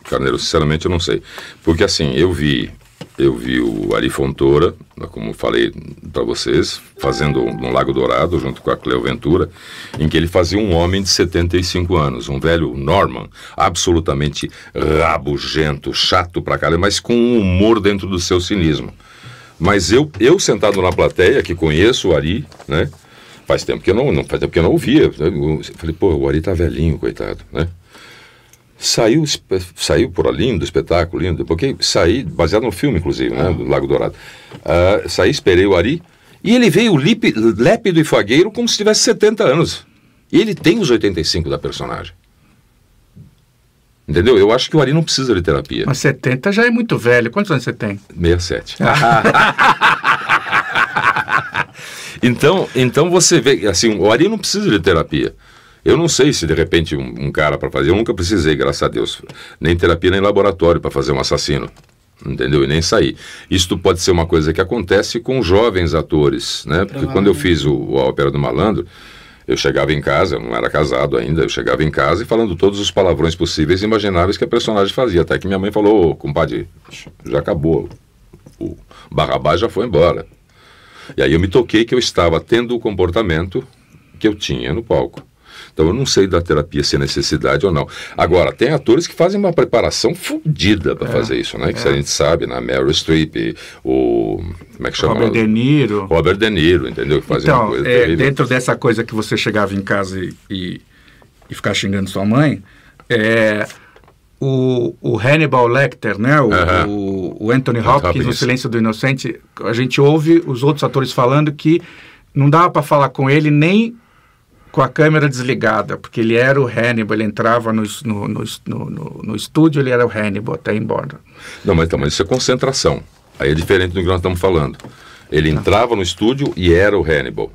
Carneiro, sinceramente eu não sei. Porque assim, eu vi eu vi o Ari Fontoura, como falei para vocês, fazendo no Lago Dourado, junto com a Cleo Ventura, em que ele fazia um homem de 75 anos, um velho Norman, absolutamente rabugento, chato pra caralho, mas com um humor dentro do seu cinismo. Mas eu, eu sentado na plateia, que conheço o Ari, né? Faz tempo que eu não, não, faz tempo que eu não ouvia. Né? Eu falei, pô, o Ari tá velhinho, coitado, né? Saiu, saiu por ali, lindo, espetáculo, lindo. Porque saí, baseado no filme, inclusive, né? Ah. Do Lago Dourado. Uh, saí, esperei o Ari. E ele veio lipe, lépido e fagueiro como se tivesse 70 anos. E ele tem os 85 da personagem. Entendeu? Eu acho que o Ari não precisa de terapia. Mas 70 já é muito velho. Quantos anos você tem? 67. Então, então você vê, assim, o Ari não precisa de terapia. Eu não sei se de repente um, um cara para fazer, eu nunca precisei, graças a Deus, nem terapia nem laboratório para fazer um assassino entendeu? E nem sair. Isto pode ser uma coisa que acontece com jovens atores, né? Porque quando eu fiz o, a ópera do Malandro, eu chegava em casa, eu não era casado ainda, eu chegava em casa e falando todos os palavrões possíveis e imagináveis que a personagem fazia. Até que minha mãe falou, compadre, já acabou. O Barrabás já foi embora. E aí eu me toquei que eu estava tendo o comportamento que eu tinha no palco. Então eu não sei da terapia se é necessidade ou não. Agora, tem atores que fazem uma preparação fodida para é, fazer isso, né? É. Que a gente sabe, na né? Meryl Streep, o. Como é que chama? Robert De Niro. Robert De Niro, entendeu? Que fazem então, uma coisa é, dentro dessa coisa que você chegava em casa e, e, e ficar xingando sua mãe, é o, o Hannibal Lecter, né? O, uh -huh. o, o Anthony Hopkins, no Silêncio do Inocente, a gente ouve os outros atores falando que não dava para falar com ele nem com a câmera desligada, porque ele era o Hannibal, ele entrava no, no, no, no, estúdio, ele era o Hannibal, até embora. Não, mas, então, mas isso é concentração. Aí é diferente do que nós estamos falando. Ele tá. entrava no estúdio e era o Hannibal.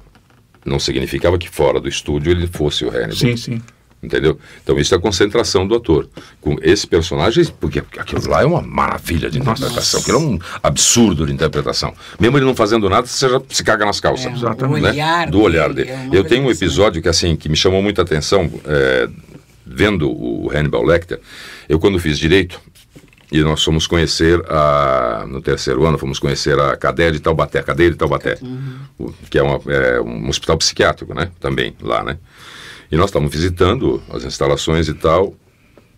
Não significava que fora do estúdio ele fosse o Hannibal. Sim, sim entendeu? Então isso é a concentração do ator. Com esse personagem, porque aquilo lá é uma maravilha de interpretação, aquilo é um absurdo de interpretação. Mesmo ele não fazendo nada, você já se caga nas calças. É, exatamente. Né? Olhar do olhar dele. É Eu tenho um assim. episódio que assim, que me chamou muita atenção, é, vendo o Hannibal Lecter. Eu quando fiz direito, e nós fomos conhecer a no terceiro ano fomos conhecer a cadeia de Taubaté, cadeia de Taubaté, uhum. que é, uma, é, um hospital psiquiátrico, né? Também lá, né? E nós estávamos visitando as instalações e tal.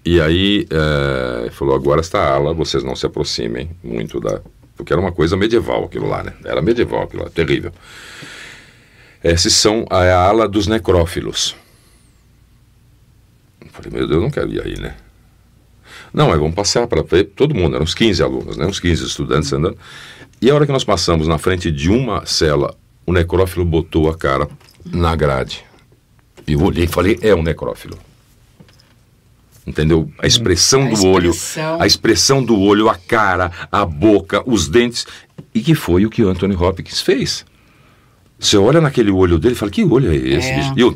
E aí é, falou: agora esta ala, vocês não se aproximem muito da. Porque era uma coisa medieval aquilo lá, né? Era medieval aquilo lá, terrível. Esses são a, é a ala dos necrófilos. Eu falei: meu Deus, não quero ir aí, né? Não, mas vamos passear para todo mundo, eram uns 15 alunos, né? uns 15 estudantes andando. E a hora que nós passamos na frente de uma cela, o necrófilo botou a cara na grade. Eu olhei e falei, é um necrófilo. Entendeu? A hum. expressão a do expressão... olho, a expressão do olho, a cara, a boca, os dentes. E que foi o que o Anthony Hopkins fez. Você olha naquele olho dele e fala, que olho é esse, é. E eu...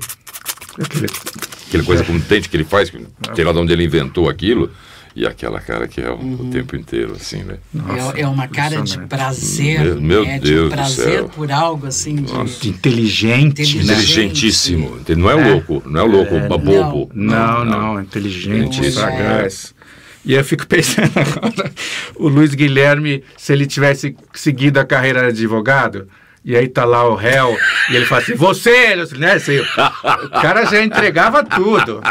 Aquela coisa com o dente que ele faz, que, é. sei lá de onde ele inventou aquilo e aquela cara que é o, uhum. o tempo inteiro, assim, né? É, Nossa, é, é, uma cara de prazer, meu, né? Deus de prazer por algo assim de, inteligente, né? inteligentíssimo. Né? Não é, é, louco, não é louco, é, bobo. Não, não, não, não. inteligente, sagaz. É. E eu fico pensando agora, o Luiz Guilherme, se ele tivesse seguido a carreira de advogado, e aí tá lá o réu, e ele fala assim, você, né? Assim, o cara já entregava tudo,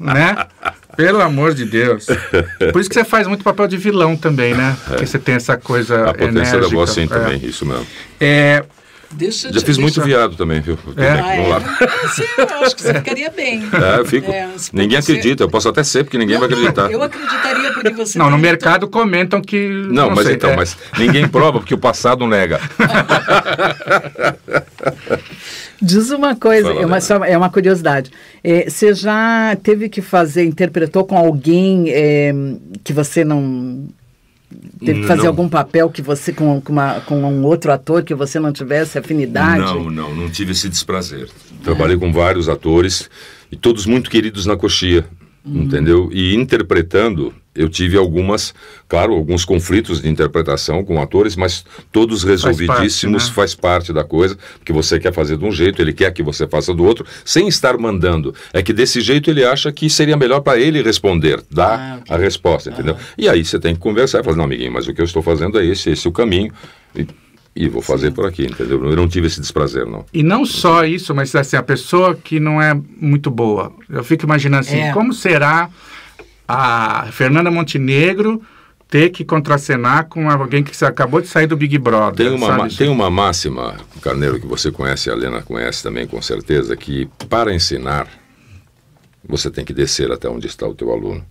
né? Pelo amor de Deus. Por isso que você faz muito papel de vilão também, né? É. Porque é. você tem essa coisa. A potência enérgica. da voz, sim, é. também, isso mesmo. É, Deixa Já fiz deixa. muito viado também, viu? É. Ah, é. Sim, eu acho que você ficaria bem. É, eu fico. É, ninguém você... acredita, eu posso até ser, porque ninguém não, vai acreditar. eu acreditaria porque você. Não, no tá mercado então. comentam que. Não, não mas sei, então, é. mas ninguém prova porque o passado nega. Diz uma coisa, Fala, é uma, só, é uma curiosidade. É, você já teve que fazer, interpretou com alguém é, que você não teve que fazer não. algum papel que você com, com, uma, com, um outro ator que você não tivesse afinidade? Não, não, não tive esse desprazer. Trabalhei é. com vários atores e todos muito queridos na coxia. Uhum. Entendeu? E interpretando, eu tive algumas, claro, alguns conflitos de interpretação com atores, mas todos resolvidíssimos, faz parte, né? faz parte da coisa, que você quer fazer de um jeito, ele quer que você faça do outro, sem estar mandando. É que desse jeito ele acha que seria melhor para ele responder, dar ah, okay. a resposta, entendeu? Ah. E aí você tem que conversar e falar, não, amiguinho, mas o que eu estou fazendo é esse, esse é o caminho. E e vou fazer Sim. por aqui, entendeu? Eu não tive esse desprazer, não. E não só isso, mas assim, a pessoa que não é muito boa. Eu fico imaginando assim, é. como será a Fernanda Montenegro ter que contracenar com alguém que acabou de sair do Big Brother. Tem uma, assim? tem uma máxima, Carneiro, que você conhece, a Helena conhece também com certeza, que para ensinar, você tem que descer até onde está o teu aluno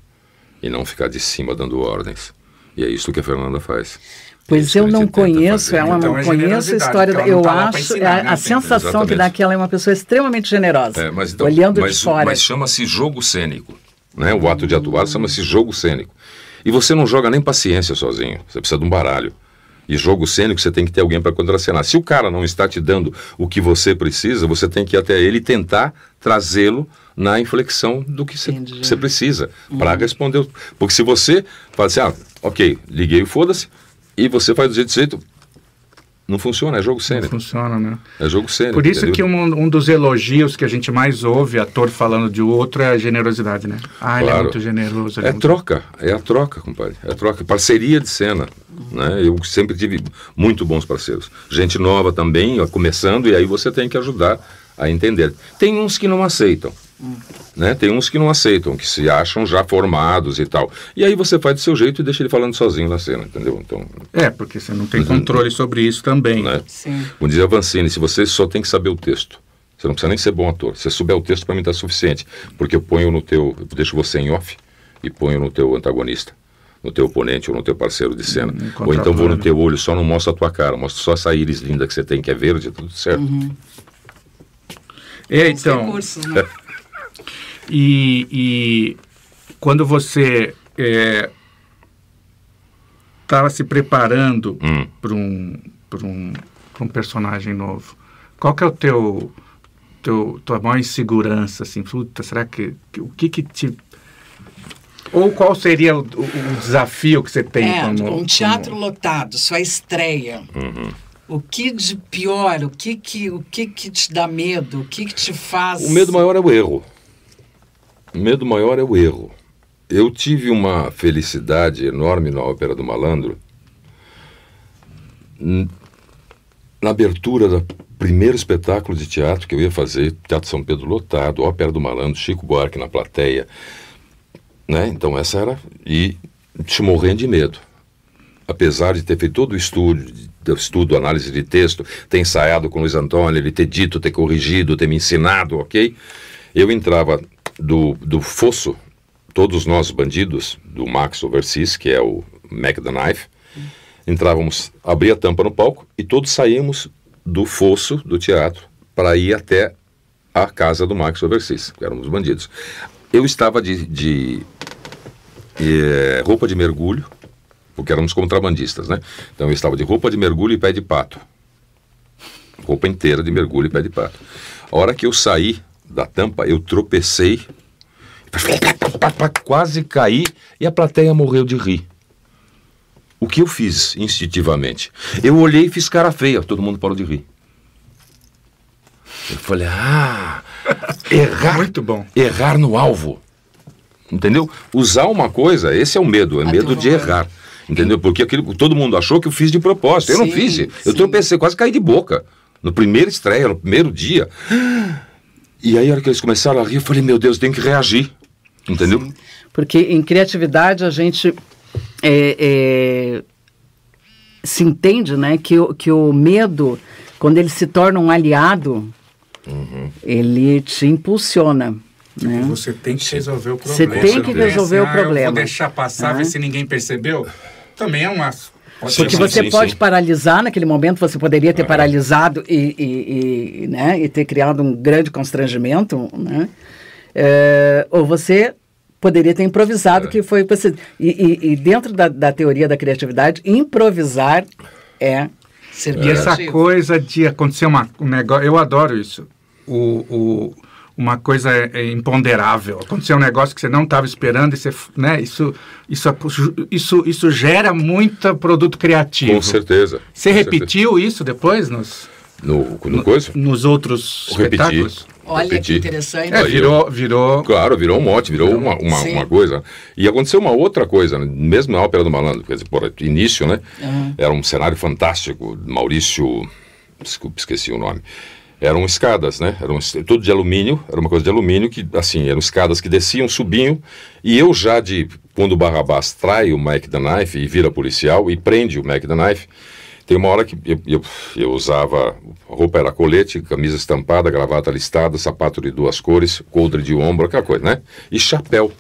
e não ficar de cima dando ordens. E é isso que a Fernanda faz. Pois eu não conheço ela, é então, não conheço a é história. Eu tá acho ensinar, a, é, né? a sensação Exatamente. que dá que ela é uma pessoa extremamente generosa, é, mas então, olhando mas, de fora. Mas chama-se jogo cênico, né? O ato de atuar chama-se jogo cênico. E você não joga nem paciência sozinho. Você precisa de um baralho. E jogo cênico, você tem que ter alguém para contracenar. Se o cara não está te dando o que você precisa, você tem que ir até ele e tentar trazê-lo na inflexão do que você precisa para responder. Porque se você fala assim, ah, ok, liguei, e foda-se, e você faz do jeito certo. Não funciona, é jogo cênico. Não funciona, né? É jogo cênico. Por isso entendeu? que um, um, dos elogios que a gente mais ouve, ator falando de outro, é a generosidade, né? Ah, claro. ele é muito generoso. É, é muito... troca, é a troca, compadre. É a troca, parceria de cena. Né? Eu sempre tive muito bons parceiros. Gente nova também, ó, começando, e aí você tem que ajudar a entender. Tem uns que não aceitam. Né? Tem uns que não aceitam, que se acham já formados e tal. E aí você faz do seu jeito e deixa ele falando sozinho na cena, entendeu? Então, é, porque você não tem uhum. controle sobre isso também. Né? Sim. Como dizia Vancini, se você só tem que saber o texto. Você não precisa nem ser bom ator. Se você souber o texto, para mim está suficiente. Porque eu ponho no teu. deixo você em off e ponho no teu antagonista no teu oponente ou no teu parceiro de cena. ou então vou no teu né? olho, só não mostra a tua cara, mostro só essa íris linda que você tem, que é verde, é tudo certo. Uhum. É, então. Recursos, né? E, e quando você estava é, tá se preparando hum. para um, um, um personagem novo, qual que é o teu, teu tua maior insegurança? Assim, puta, será que, que o que que te ou qual seria o, o, desafio que você tem? É, como, um teatro como... lotado, sua estreia. Uhum. O que de pior? O que que, o que que te dá medo? O que que te faz... O medo maior é o erro. O medo maior é o erro. Eu tive uma felicidade enorme na Ópera do Malandro. Na abertura do primeiro espetáculo de teatro que eu ia fazer, Teatro São Pedro lotado, Ópera do Malandro, Chico Buarque na plateia. Né? Então essa era... E te morrendo de medo. Apesar de ter feito todo o estudo, estudo, análise de texto, ter ensaiado com o Luiz Antônio, ele ter dito, ter corrigido, ter me ensinado, ok? Eu entrava do, do fosso, todos nós bandidos, do Max Overseas, que é o Mac the Knife, entrávamos, abria a tampa no palco e todos saímos do fosso do teatro para ir até a casa do Max Overseas, que éramos bandidos. Eu estava de, de, é, roupa de mergulho, porque éramos contrabandistas, né? Então eu estava de roupa de mergulho e pé de pato. Roupa inteira de mergulho e pé de pato. A hora que eu saí da tampa, eu tropecei, quase caí e a plateia morreu de rir. O que eu fiz instintivamente? Eu olhei e fiz cara feia, todo mundo parou de rir. Eu falei, ah, errar. Muito bom. Errar no alvo. Entendeu? Usar uma coisa, esse é o medo, é medo de errar. Entendeu? Porque todo mundo achou que eu fiz de propósito. Eu sim, não fiz. Eu sim. tropecei, quase caí de boca. No primeiro estreia, no primeiro dia. E aí, a hora que eles começaram a rir, eu falei, meu Deus, tem que reagir. Entendeu? Sim. Porque em criatividade a gente é, é, se entende né, que, que o medo, quando ele se torna um aliado, uhum. ele te impulsiona. Né? Você tem que resolver o problema. Você tem que resolver o problema. Ah, eu vou deixar passar, uhum. ver né? se ninguém percebeu. Também é uma Pode Porque você sim, pode sim. paralisar naquele momento, você poderia ter é. paralisado e, e, e, né, e ter criado um grande constrangimento, né? É, ou você poderia ter improvisado, é. que foi e, e, dentro da, da teoria da criatividade, improvisar é ser criativo. E essa coisa de acontecer uma, um negócio, eu adoro isso. O, o uma coisa é, é imponderável. Aconteceu um negócio que você não estava esperando e você, né, isso, isso, é isso, isso gera muito produto criativo. Com certeza. Você com repetiu certeza. isso depois nos no, no, no coisa? Nos outros espetáculos? Olha que interessante. É, virou, virou. Claro, virou um mote, virou uma, uma, uma, coisa. E aconteceu uma outra coisa, né? mesmo na Ópera do Malandro, quer dizer, por início, né? Uhum. Era um cenário fantástico. Maurício. Desculpa, esqueci o nome eram escadas, né? Eram tudo de alumínio, era uma coisa de alumínio que, assim, eram escadas que desciam, subiam. E eu já de quando o Barrabás trai o Mike Knife e vira policial e prende o Mike Knife, tem uma hora que eu, eu, eu usava roupa era colete, camisa estampada, gravata listada, sapato de duas cores, coldre de ombro, aquela coisa, né? E chapéu.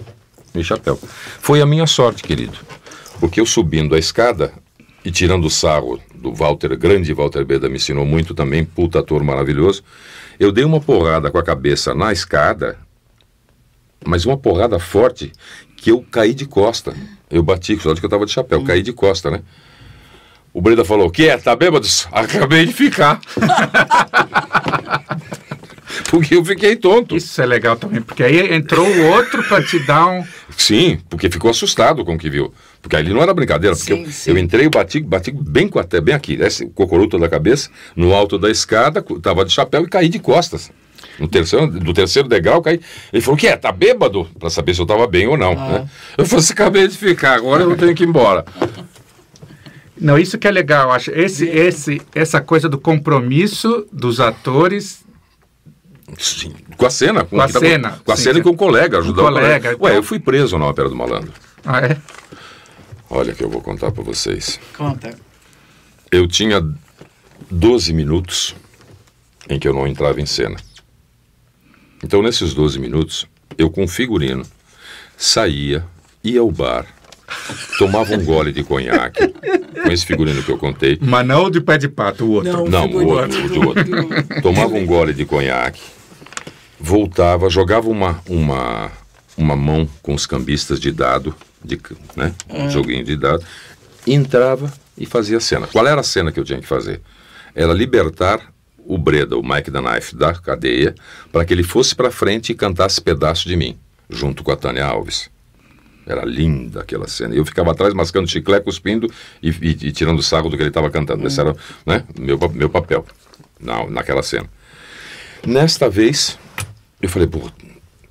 E chapéu. Foi a minha sorte, querido. Porque eu subindo a escada e tirando o sarro do Walter, grande Walter Beda, me ensinou muito também, puta ator maravilhoso. Eu dei uma porrada com a cabeça na escada, mas uma porrada forte que eu caí de costa. Eu bati, só de que eu tava de chapéu, hum. caí de costa, né? O Breda falou: que é? Tá bêbado? Acabei de ficar. porque eu fiquei tonto. Isso é legal também, porque aí entrou o outro para te dar um. Sim, porque ficou assustado com o que viu. Porque ali não era brincadeira, porque sim, eu, sim. eu, entrei, bati, bati bem com até bem aqui, né? esse cocoruto da cabeça, no alto da escada, tava de chapéu e caí de costas. No terceiro, do terceiro degrau, caí. Ele falou: que é? Tá bêbado? Para saber se eu tava bem ou não. Né? Ah. Né? Eu falei: acabei de ficar, agora eu tenho que ir embora. Não, isso que é legal, acho. Esse, esse, essa coisa do compromisso dos atores Sim, com a cena. Com, com a tá cena. Tá, com, a sim, cena sim. e com um colega, ajudando um colega. Ué, então... eu fui preso na Ópera do Malandro. Ah, é? Olha que eu vou contar para vocês. Conta. Eu tinha 12 minutos em que eu não entrava em cena. Então, nesses 12 minutos, eu com figurino saía, ia ao bar, tomava um gole de conhaque, com esse figurino que eu contei. Mas não o de pé de pato, o outro. Não, não o, outro, o de outro. Tomava um gole de conhaque, voltava, jogava uma, uma, uma mão com os cambistas de dado, de, né? um é. joguinho de dado, entrava e fazia a cena. Qual era a cena que eu tinha que fazer? Era libertar o Breda, o Mike da Knife, da cadeia, para que ele fosse para frente e cantasse pedaço de mim, junto com a Tânia Alves. Era linda aquela cena. Eu ficava atrás mascando chiclete, cuspindo e, e, e tirando saco do que ele estava cantando. Hum. Esse era né, meu, meu papel na, naquela cena. Nesta vez, eu falei, por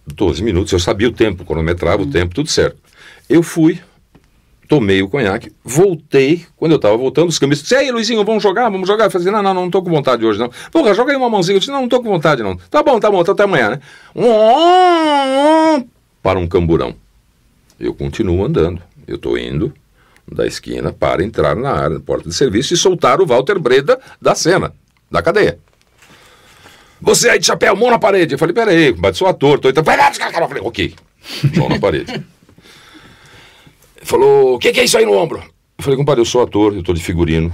12 minutos, eu sabia o tempo, cronometrava uhum. o hum. tempo, tudo certo. Eu fui, tomei o conhaque, voltei. Quando eu estava voltando, os cambistas disseram, aí, Luizinho, vamos jogar, vamos jogar. Eu falei assim, não, não, não estou com vontade hoje, não. Porra, joga aí uma mãozinha. Eu disse, não, não estou com vontade, não. Tá bom, tá bom, então até amanhã, né? Para um camburão. Eu continuo andando. Eu estou indo da esquina para entrar na área, na porta de serviço e soltar o Walter Breda da cena, da cadeia. Você aí de chapéu, mão na parede. Eu falei, peraí, mas sou ator, tô então. Vai lá, Eu falei, ok. Mão na parede. Ele falou, o que, que é isso aí no ombro? Eu falei, compadre, eu sou ator, eu tô de figurino.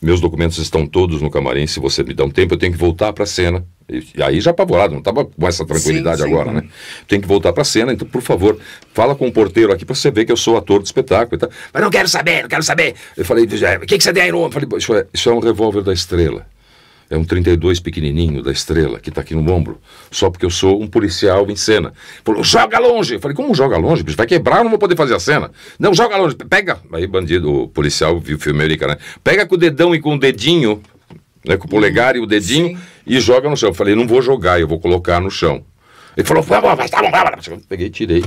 Meus documentos estão todos no camarim. Se você me dá um tempo, eu tenho que voltar para a cena. E aí já apavorado, não estava com essa tranquilidade sim, sim, agora, né? Tenho que voltar para a cena, então, por favor, fala com o porteiro aqui para você ver que eu sou ator de espetáculo e tal. Mas não quero saber, não quero saber. Eu falei, o que, que você tem aí no ombro? Eu falei, isso é, isso é um revólver da estrela. É um 32 pequenininho da estrela que está aqui no ombro. Só porque eu sou um policial em cena. Falou, joga longe! Eu falei, como joga longe? Vai quebrar, eu não vou poder fazer a cena. Não, joga longe, pega! Aí bandido, o policial viu o filme ali, cara. Né? Pega com o dedão e com o dedinho, né, com o polegar e o dedinho, Sim. e joga no chão. Eu falei, não vou jogar, eu vou colocar no chão. Ele falou, vai, tá bom, Peguei, tirei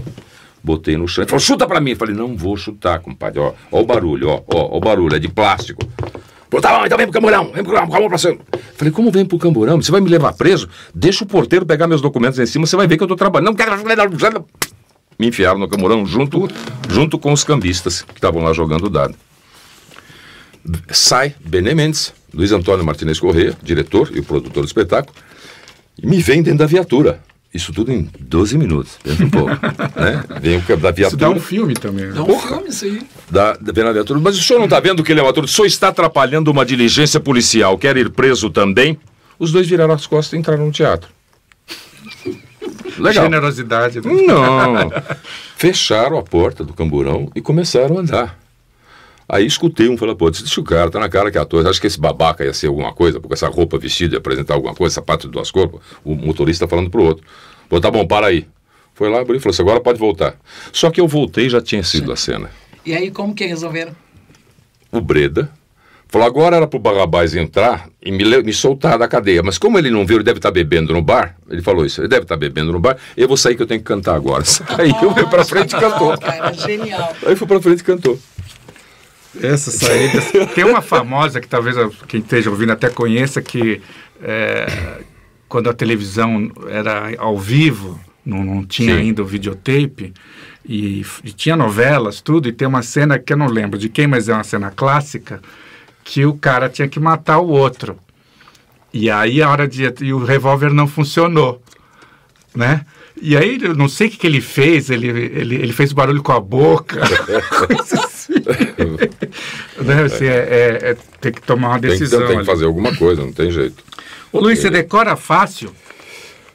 botei no chão. Ele falou, chuta pra mim. Eu falei, não vou chutar, compadre. Ó, ó o barulho, ó, ó, ó o barulho, é de plástico. Pô, tá bom, então vem pro Camburão, vem pro Camburão, pra cima. Falei, como vem pro Camburão? Você vai me levar preso? Deixa o porteiro pegar meus documentos em cima, você vai ver que eu tô trabalhando. Me enfiaram no Camburão junto, junto com os cambistas que estavam lá jogando dado. Sai Benê Mendes, Luiz Antônio Martinez Corrêa, diretor e produtor do espetáculo, e me vem dentro da viatura. Isso tudo em 12 minutos, pensa um pouco. né? Vem da viatura. Isso dá um filme também. Né? Dá um Porra, filme, isso aí. Da, vem na viatura. Mas o senhor não está vendo que ele é um ator? O senhor está atrapalhando uma diligência policial. Quer ir preso também? Os dois viraram as costas e entraram no teatro. Legal. Generosidade. Né? Não. Fecharam a porta do camburão e começaram a andar. Aí escutei um falar, pô, deixa o cara, tá na cara que é ator. Acho que esse babaca ia ser alguma coisa, porque essa roupa vestida ia apresentar alguma coisa, sapato de duas corpos. O motorista falando pro outro. Pô, tá bom, para aí. Foi lá, abriu e falou assim, agora pode voltar. Só que eu voltei já tinha sido Sim. a cena. E aí como que resolveram? O Breda falou, agora era pro Barrabás entrar e me, me soltar da cadeia. Mas como ele não viu, ele deve estar tá bebendo no bar. Ele falou isso, ele deve estar tá bebendo no bar. Eu vou sair que eu tenho que cantar agora. aí eu fui pra frente e cantou. Ah, cara, genial. Aí fui pra frente e cantou. Essas saídas. Tem uma famosa que talvez quem esteja ouvindo até conheça, que é, quando a televisão era ao vivo, não, não tinha Sim. ainda o videotape, e, e, tinha novelas, tudo, e tem uma cena que eu não lembro de quem, mas é uma cena clássica, que o cara tinha que matar o outro. E aí a hora de. E o revólver não funcionou, né? E aí, eu não sei o que, que ele fez, ele, ele, ele fez barulho com a boca, coisa assim. né? assim é, é, é, tem que tomar uma decisão. Tem que, tem que fazer alguma coisa, não tem jeito. Ô, Luiz, é. você decora fácil?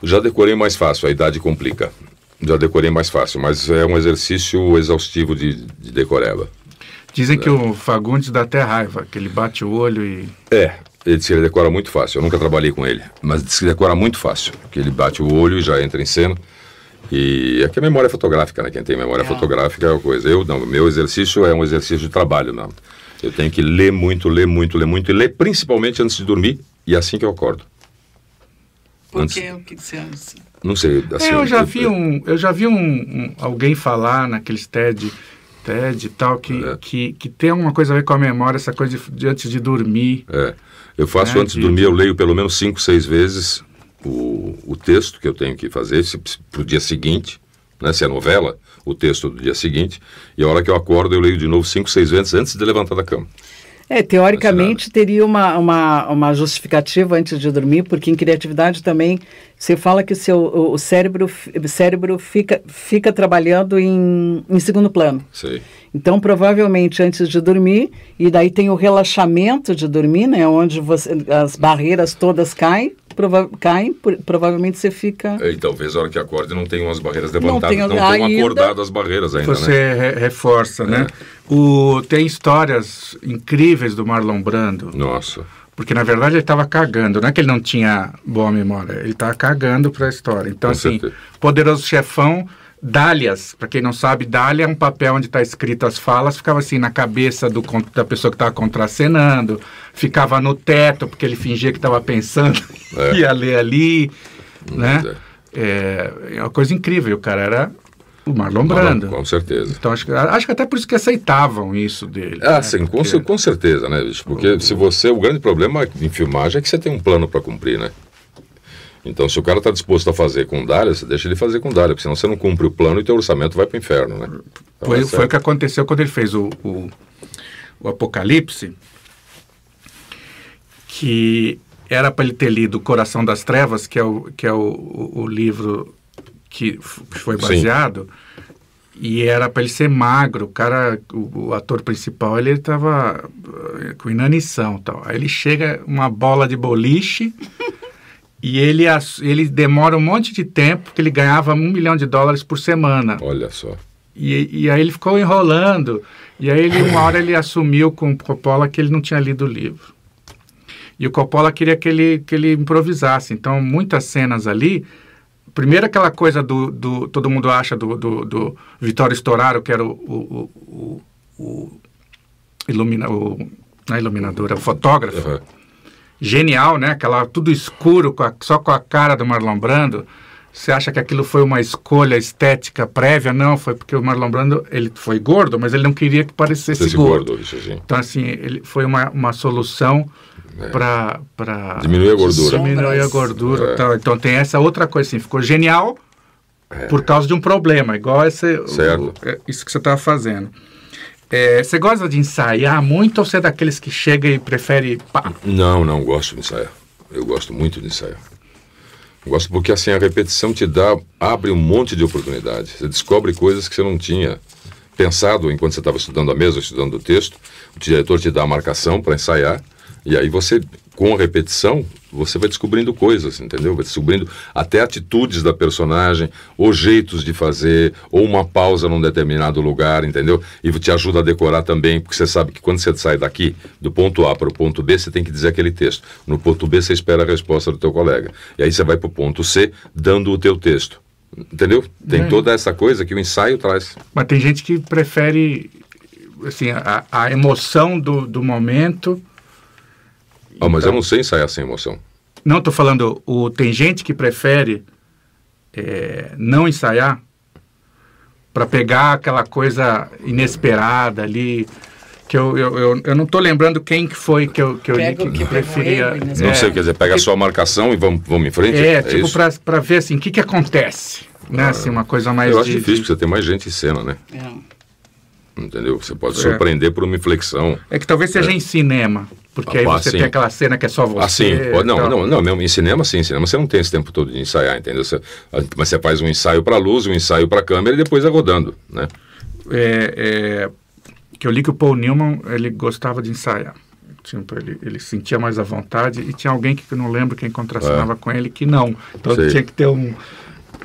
Já decorei mais fácil, a idade complica. Já decorei mais fácil, mas é um exercício exaustivo de, de decoreba. Dizem que né? o Fagundes dá até raiva, que ele bate o olho e. É, ele disse que ele decora muito fácil. Eu nunca trabalhei com ele, mas disse que decora muito fácil. Que ele bate o olho e já entra em cena. E é que a memória fotográfica, né? Quem tem memória é. fotográfica é uma coisa. Eu não, meu exercício é um exercício de trabalho, não. Eu tenho que ler muito, ler muito, ler muito e ler principalmente antes de dormir e é assim que eu acordo. Por antes... que o que você assim? Não sei. É, assim, eu já eu... vi um, eu já vi um, um, alguém falar naqueles TED, TED e tal que, é. que que tem alguma coisa a ver com a memória, essa coisa de, de antes de dormir. É. Eu faço antes de dormir, eu leio pelo menos cinco, seis vezes o, o texto que eu tenho que fazer para o dia seguinte, né, se é novela, o texto do dia seguinte, e a hora que eu acordo eu leio de novo cinco, seis vezes antes de levantar da cama. É, teoricamente teria uma, uma, uma, justificativa antes de dormir, porque em criatividade também se fala que seu, o cérebro, o cérebro fica, fica trabalhando em, em segundo plano. Sim. Então, provavelmente antes de dormir, e daí tem o relaxamento de dormir, né? Onde você, as barreiras todas caem, prova caem, por, provavelmente você fica. É, e talvez a hora que acorde não tenham as barreiras levantadas, não tenham, não tenham acordado as barreiras ainda. Você né? re reforça, né? é. né? O, tem histórias incríveis do Marlon Brando. Nossa. Porque, na verdade, ele estava cagando. Não é que ele não tinha boa memória, ele estava cagando para a história. Então, Com assim, certeza. Poderoso Chefão dálias. Para quem não sabe, dália é um papel onde está escrito as falas, ficava assim na cabeça do, da pessoa que estava contracenando, ficava no teto, porque ele fingia que estava pensando, é. ia ler ali, né? É. é. é. uma coisa incrível, o cara. Era o Marlon Brando. com certeza. Então, acho que, acho que até por isso que aceitavam isso dele. Ah, né? sim, porque... com, com, certeza, né, bicho? Porque o... Uhum. se você... O grande problema em filmagem é que você tem um plano para cumprir, né? Então, se o cara está disposto a fazer com dália, você deixa ele fazer com dália, porque senão você não cumpre o plano e teu orçamento vai para o inferno, né? Então, foi, é foi o que aconteceu quando ele fez o, o, o Apocalipse, que era para ele ter lido Coração das Trevas, que é o, que é o, o, o livro que foi baseado, Sim. e era para ele ser magro. O cara, o, o ator principal, ele estava eh, com inanição, tal. Aí ele chega uma bola de boliche E ele, ele demora um monte de tempo, porque ele ganhava um milhão de dólares por semana. Olha só. E, e aí ele ficou enrolando. E aí ele, uma hora ele assumiu com o Coppola que ele não tinha lido o livro. E o Coppola queria que ele, que ele improvisasse. Então, muitas cenas ali primeiro aquela coisa do, do, todo mundo acha do, do, do Vitório Storaro, que era o, o, o, o, ilumina, o a é iluminadora, é o fotógrafo. Uhum genial, né? Aquela tudo escuro, com a, só com a cara do Marlon Brando. Você acha que aquilo foi uma escolha estética prévia? Não, foi porque o Marlon Brando ele foi gordo, mas ele não queria que parecesse Esse gordo. gordo isso, então, assim, ele foi uma, uma solução é. para... Diminuir a gordura. Diminuir a gordura. É. Então, então, tem essa outra coisa, assim, ficou genial é. por causa de um problema, igual esse, o, é, isso que você estava fazendo. É, você gosta de ensaiar muito ou você é daqueles que chega e prefere pá? Não, não gosto de ensaiar. Eu gosto muito de ensaiar. gosto porque assim a repetição te dá abre um monte de oportunidades. Você descobre coisas que você não tinha pensado enquanto você estava estudando a mesa, estudando o texto. O diretor te dá a marcação para ensaiar e aí você com repetição, você vai descobrindo coisas, entendeu? Vai descobrindo até atitudes da personagem, ou jeitos de fazer, ou uma pausa num determinado lugar, entendeu? E te ajuda a decorar também, porque você sabe que quando você sai daqui, do ponto A para o ponto B, você tem que dizer aquele texto. No ponto B, você espera a resposta do teu colega. E aí você vai para o ponto C, dando o teu texto. Entendeu? Tem é. toda essa coisa que o ensaio traz. Mas tem gente que prefere assim, a, a emoção do, do momento ah, mas eu então não sei ensaiar sem emoção. Não, estou falando, o, tem gente que prefere é, não ensaiar para pegar aquela coisa inesperada ali. Que eu, eu, eu, eu não estou lembrando quem que foi que eu, que eu li que, que preferia. Não é, sei, quer dizer, pega a sua é. marcação e vamos, vamos em frente? É, é tipo, para ver assim, o que, que acontece. Né? Ah, assim, uma coisa mais. Eu acho de, difícil, de... porque você tem mais gente em cena, né? É. Entendeu? Você pode é. surpreender por uma inflexão. É que talvez seja é. em cinema. Porque ah, aí você tem aquela cena que é só ah, você. Assim, sim. não, não, não, mesmo em cinema sim, em cinema você não tem esse tempo todo de ensaiar, entendeu? Você, mas você faz um ensaio para luz, um ensaio para câmera e depois é rodando, né? É, é, que eu li que o Paul Newman, ele gostava de ensaiar. Tipo, ele, ele sentia mais à vontade e tinha alguém que, eu não lembro quem contracionava é. com ele que não. Então tinha que ter um...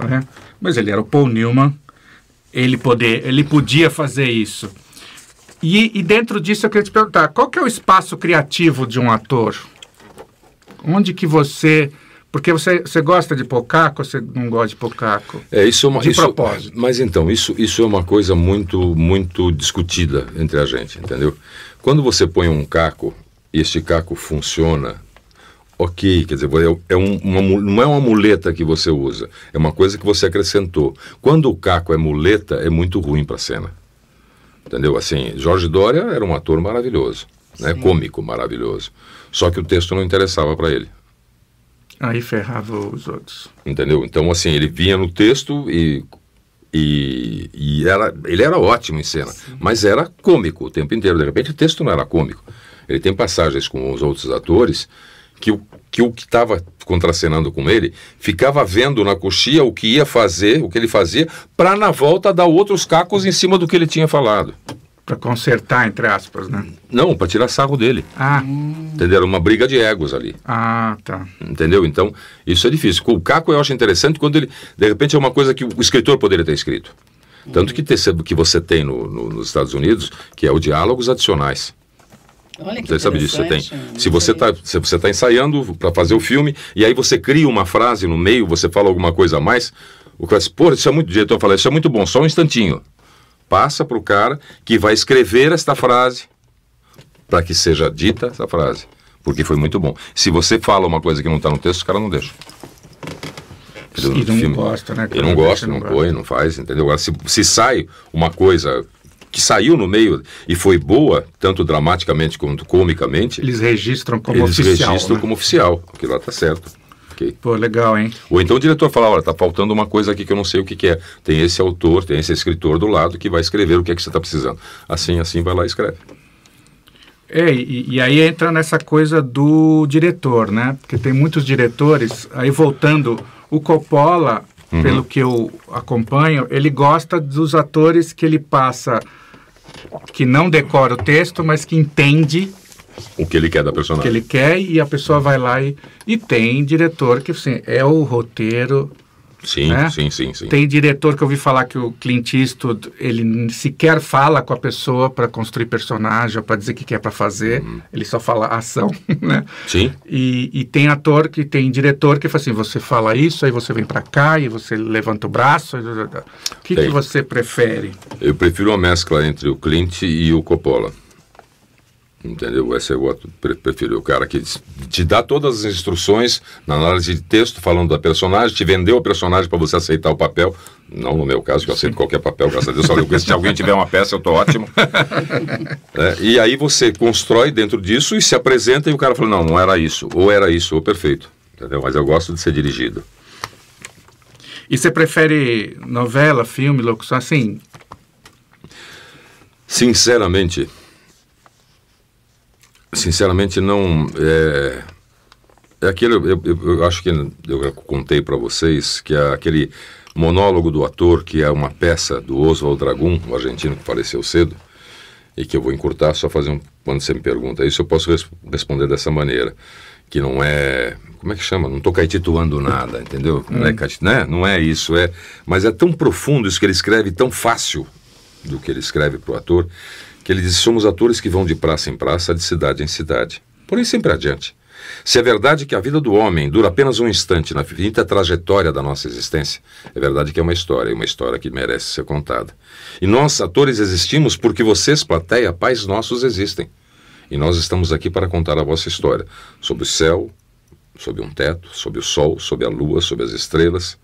Né? Mas ele era o Paul Newman, ele, poder, ele podia fazer isso. E, e, dentro disso eu queria te perguntar, qual que é o espaço criativo de um ator? Onde que você... Porque você, você gosta de pocaco, você não gosta de pocaco? É, isso é uma... De isso, é propósito. Mas então, isso, isso é uma coisa muito, muito discutida entre a gente, entendeu? Quando você põe um caco e este caco funciona, ok, quer dizer, é, é um, uma, não é uma muleta que você usa, é uma coisa que você acrescentou. Quando o caco é muleta, é muito ruim para a cena. Entendeu? Assim, Jorge Dória era um ator maravilhoso, né? cômico maravilhoso. Só que o texto não interessava para ele. Aí ferrava os outros. Entendeu? Então, assim, ele vinha no texto e e, e era, ele era ótimo em cena, Sim. mas era cômico o tempo inteiro. De repente, o texto não era cômico. Ele tem passagens com os outros atores que o que o que estava contracenando com ele ficava vendo na coxia o que ia fazer, o que ele fazia, para na volta dar outros cacos em cima do que ele tinha falado. Para consertar, entre aspas, né? Não, para tirar sarro dele. Ah. Entenderam? Uma briga de egos ali. Ah, tá. Entendeu? Então, isso é difícil. O Caco eu acho interessante quando ele, de repente, é uma coisa que o escritor poderia ter escrito. Tanto que, te, que você tem no, no, nos Estados Unidos, que é o diálogos adicionais. Olha que você sabe disso, você tem. Se você está se você tá ensaiando para fazer o filme e aí você cria uma frase no meio, você fala alguma coisa a mais, o cara diz, pô, isso é muito então Eu fala, isso é muito bom, só um instantinho. Passa para o cara que vai escrever esta frase para que seja dita essa frase, porque foi muito bom. Se você fala uma coisa que não está no texto, o cara não deixa. Eu não gosto, gosta, né? Ele não gosta, não, não põe, não faz, entendeu? Agora, se, se sai uma coisa que saiu no meio e foi boa, tanto dramaticamente quanto comicamente. Eles registram como eles oficial. Eles registram né? como oficial, que lá está certo. Okay. Pô, legal, hein? Ou então o diretor fala, olha, está faltando uma coisa aqui que eu não sei o que, que é. Tem esse autor, tem esse escritor do lado que vai escrever o que é que você está precisando. Assim, assim, vai lá e escreve. É, e, e, aí entra nessa coisa do diretor, né? Porque tem muitos diretores, aí voltando, o Coppola, uhum. pelo que eu acompanho, ele gosta dos atores que ele passa que não decora o texto, mas que entende o que ele quer da personagem. O que ele quer e a pessoa vai lá e, e tem diretor que assim, é o roteiro Sim, né? sim, sim, sim, Tem diretor que eu ouvi falar que o Clint Eastwood, ele sequer fala com a pessoa para construir personagem ou para dizer o que quer é para fazer, uhum. ele só fala ação, né? Sim. E, e, tem ator que tem diretor que fala assim, você fala isso, aí você vem para cá e você levanta o braço. O que, que você prefere? Eu prefiro uma mescla entre o Clint e o Coppola. Entendeu? Vai ser o preferiu o cara que te dá todas as instruções na análise de texto, falando da personagem, te vendeu a personagem para você aceitar o papel. Não no meu caso, que eu aceito qualquer papel, graças a Deus. Só se alguém tiver uma peça, eu tô ótimo. é, e aí você constrói dentro disso e se apresenta e o cara fala: não, não era isso, ou era isso, ou perfeito. Entendeu? Mas eu gosto de ser dirigido. E você prefere novela, filme, locução, assim? Sinceramente sinceramente, não. É, é aquele. Eu, eu, eu acho que eu contei para vocês que é aquele monólogo do ator, que é uma peça do Oswald Dragum o argentino que faleceu cedo, e que eu vou encurtar, só fazer um. Quando você me pergunta isso, eu posso res, responder dessa maneira. Que não é. Como é que chama? Não estou caetituando nada, entendeu? Hum. Não, é, hum. né? não é isso, é. Mas é tão profundo isso que ele escreve, tão fácil do que ele escreve para o ator, que ele diz: somos atores que vão de praça em praça, de cidade em cidade, porém sempre adiante. Se é verdade que a vida do homem dura apenas um instante na finita trajetória da nossa existência, é verdade que é uma história, e uma história que merece ser contada. E nós, atores, existimos porque vocês, plateia, pais nossos, existem. E nós estamos aqui para contar a vossa história, sobre o céu, sob um teto, sob o sol, sob a lua, sob as estrelas.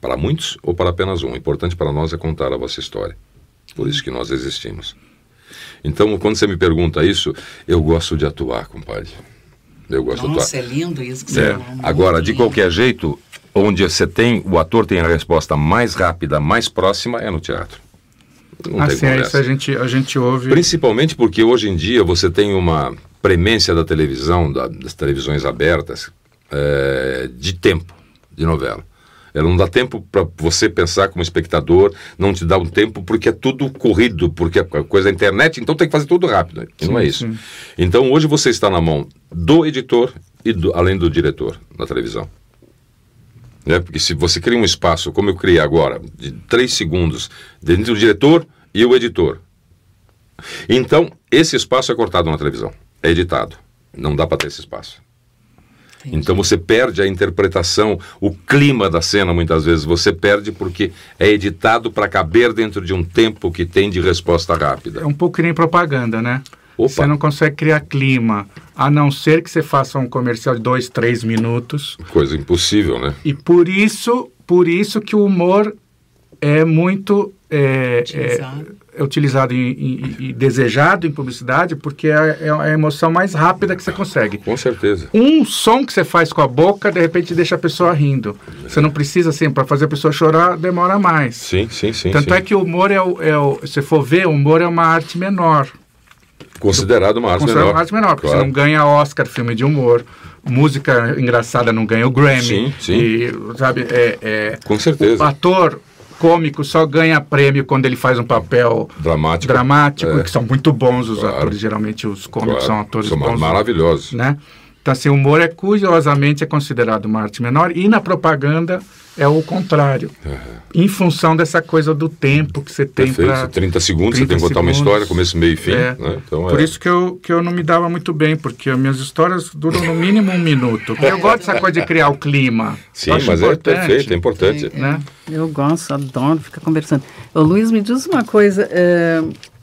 Para muitos ou para apenas um, o importante para nós é contar a vossa história. Por isso que nós existimos. Então, quando você me pergunta isso, eu gosto de atuar, compadre. Eu gosto Nossa, de atuar. é lindo isso que você é. falou. Né? Agora, de qualquer jeito, onde você tem, o ator tem a resposta mais rápida, mais próxima, é no teatro. Não assim, é isso a gente, a gente ouve. Principalmente porque hoje em dia você tem uma premência da televisão, da, das televisões abertas, é, de tempo de novela. Ela é, não dá tempo para você pensar como espectador, não te dá um tempo porque é tudo corrido, porque é coisa da internet, então tem que fazer tudo rápido. Né? E sim, não é isso. Sim. Então hoje você está na mão do editor e do, além do diretor na televisão. Né? Porque se você cria um espaço, como eu criei agora, de três segundos, dentro do diretor e o editor. Então, esse espaço é cortado na televisão, é editado. Não dá para ter esse espaço. Então você perde a interpretação, o clima da cena muitas vezes você perde porque é editado para caber dentro de um tempo que tem de resposta rápida. É um pouco que nem propaganda, né? Opa. Você não consegue criar clima, a não ser que você faça um comercial de dois, três minutos. Coisa impossível, né? E por isso, por isso que o humor é muito é, é é utilizado e, desejado em publicidade porque é, é, é, a emoção mais rápida que você consegue. Com certeza. Um som que você faz com a boca, de repente, deixa a pessoa rindo. Você não precisa, assim, para fazer a pessoa chorar, demora mais. Sim, sim, sim. Tanto sim. é que o humor é o, é o. Se for ver, o humor é uma arte menor. Considerado uma arte considerado menor. uma arte menor, porque claro. você não ganha Oscar, filme de humor. Música engraçada não ganha o Grammy. Sim, sim. E, sabe, é, é, Com certeza. O ator cômico só ganha prêmio quando ele faz um papel dramático, dramático é. que são muito bons os claro. atores. Geralmente os cômicos claro. são atores são bons. maravilhosos. Né? Então, assim, o humor é curiosamente é considerado uma arte menor e na propaganda é o contrário. Uhum. Em função dessa coisa do tempo que você tem para... 30 segundos, 30 você tem que contar segundos. uma história, começo, meio e fim. É. Né? Então, Por é. isso que eu, que eu não me dava muito bem, porque minhas histórias duram no mínimo um minuto. Eu gosto dessa coisa de criar o clima. Sim, mas é perfeito, é importante. né? Eu gosto, adoro ficar conversando. Ô, Luiz, me diz uma coisa... Uh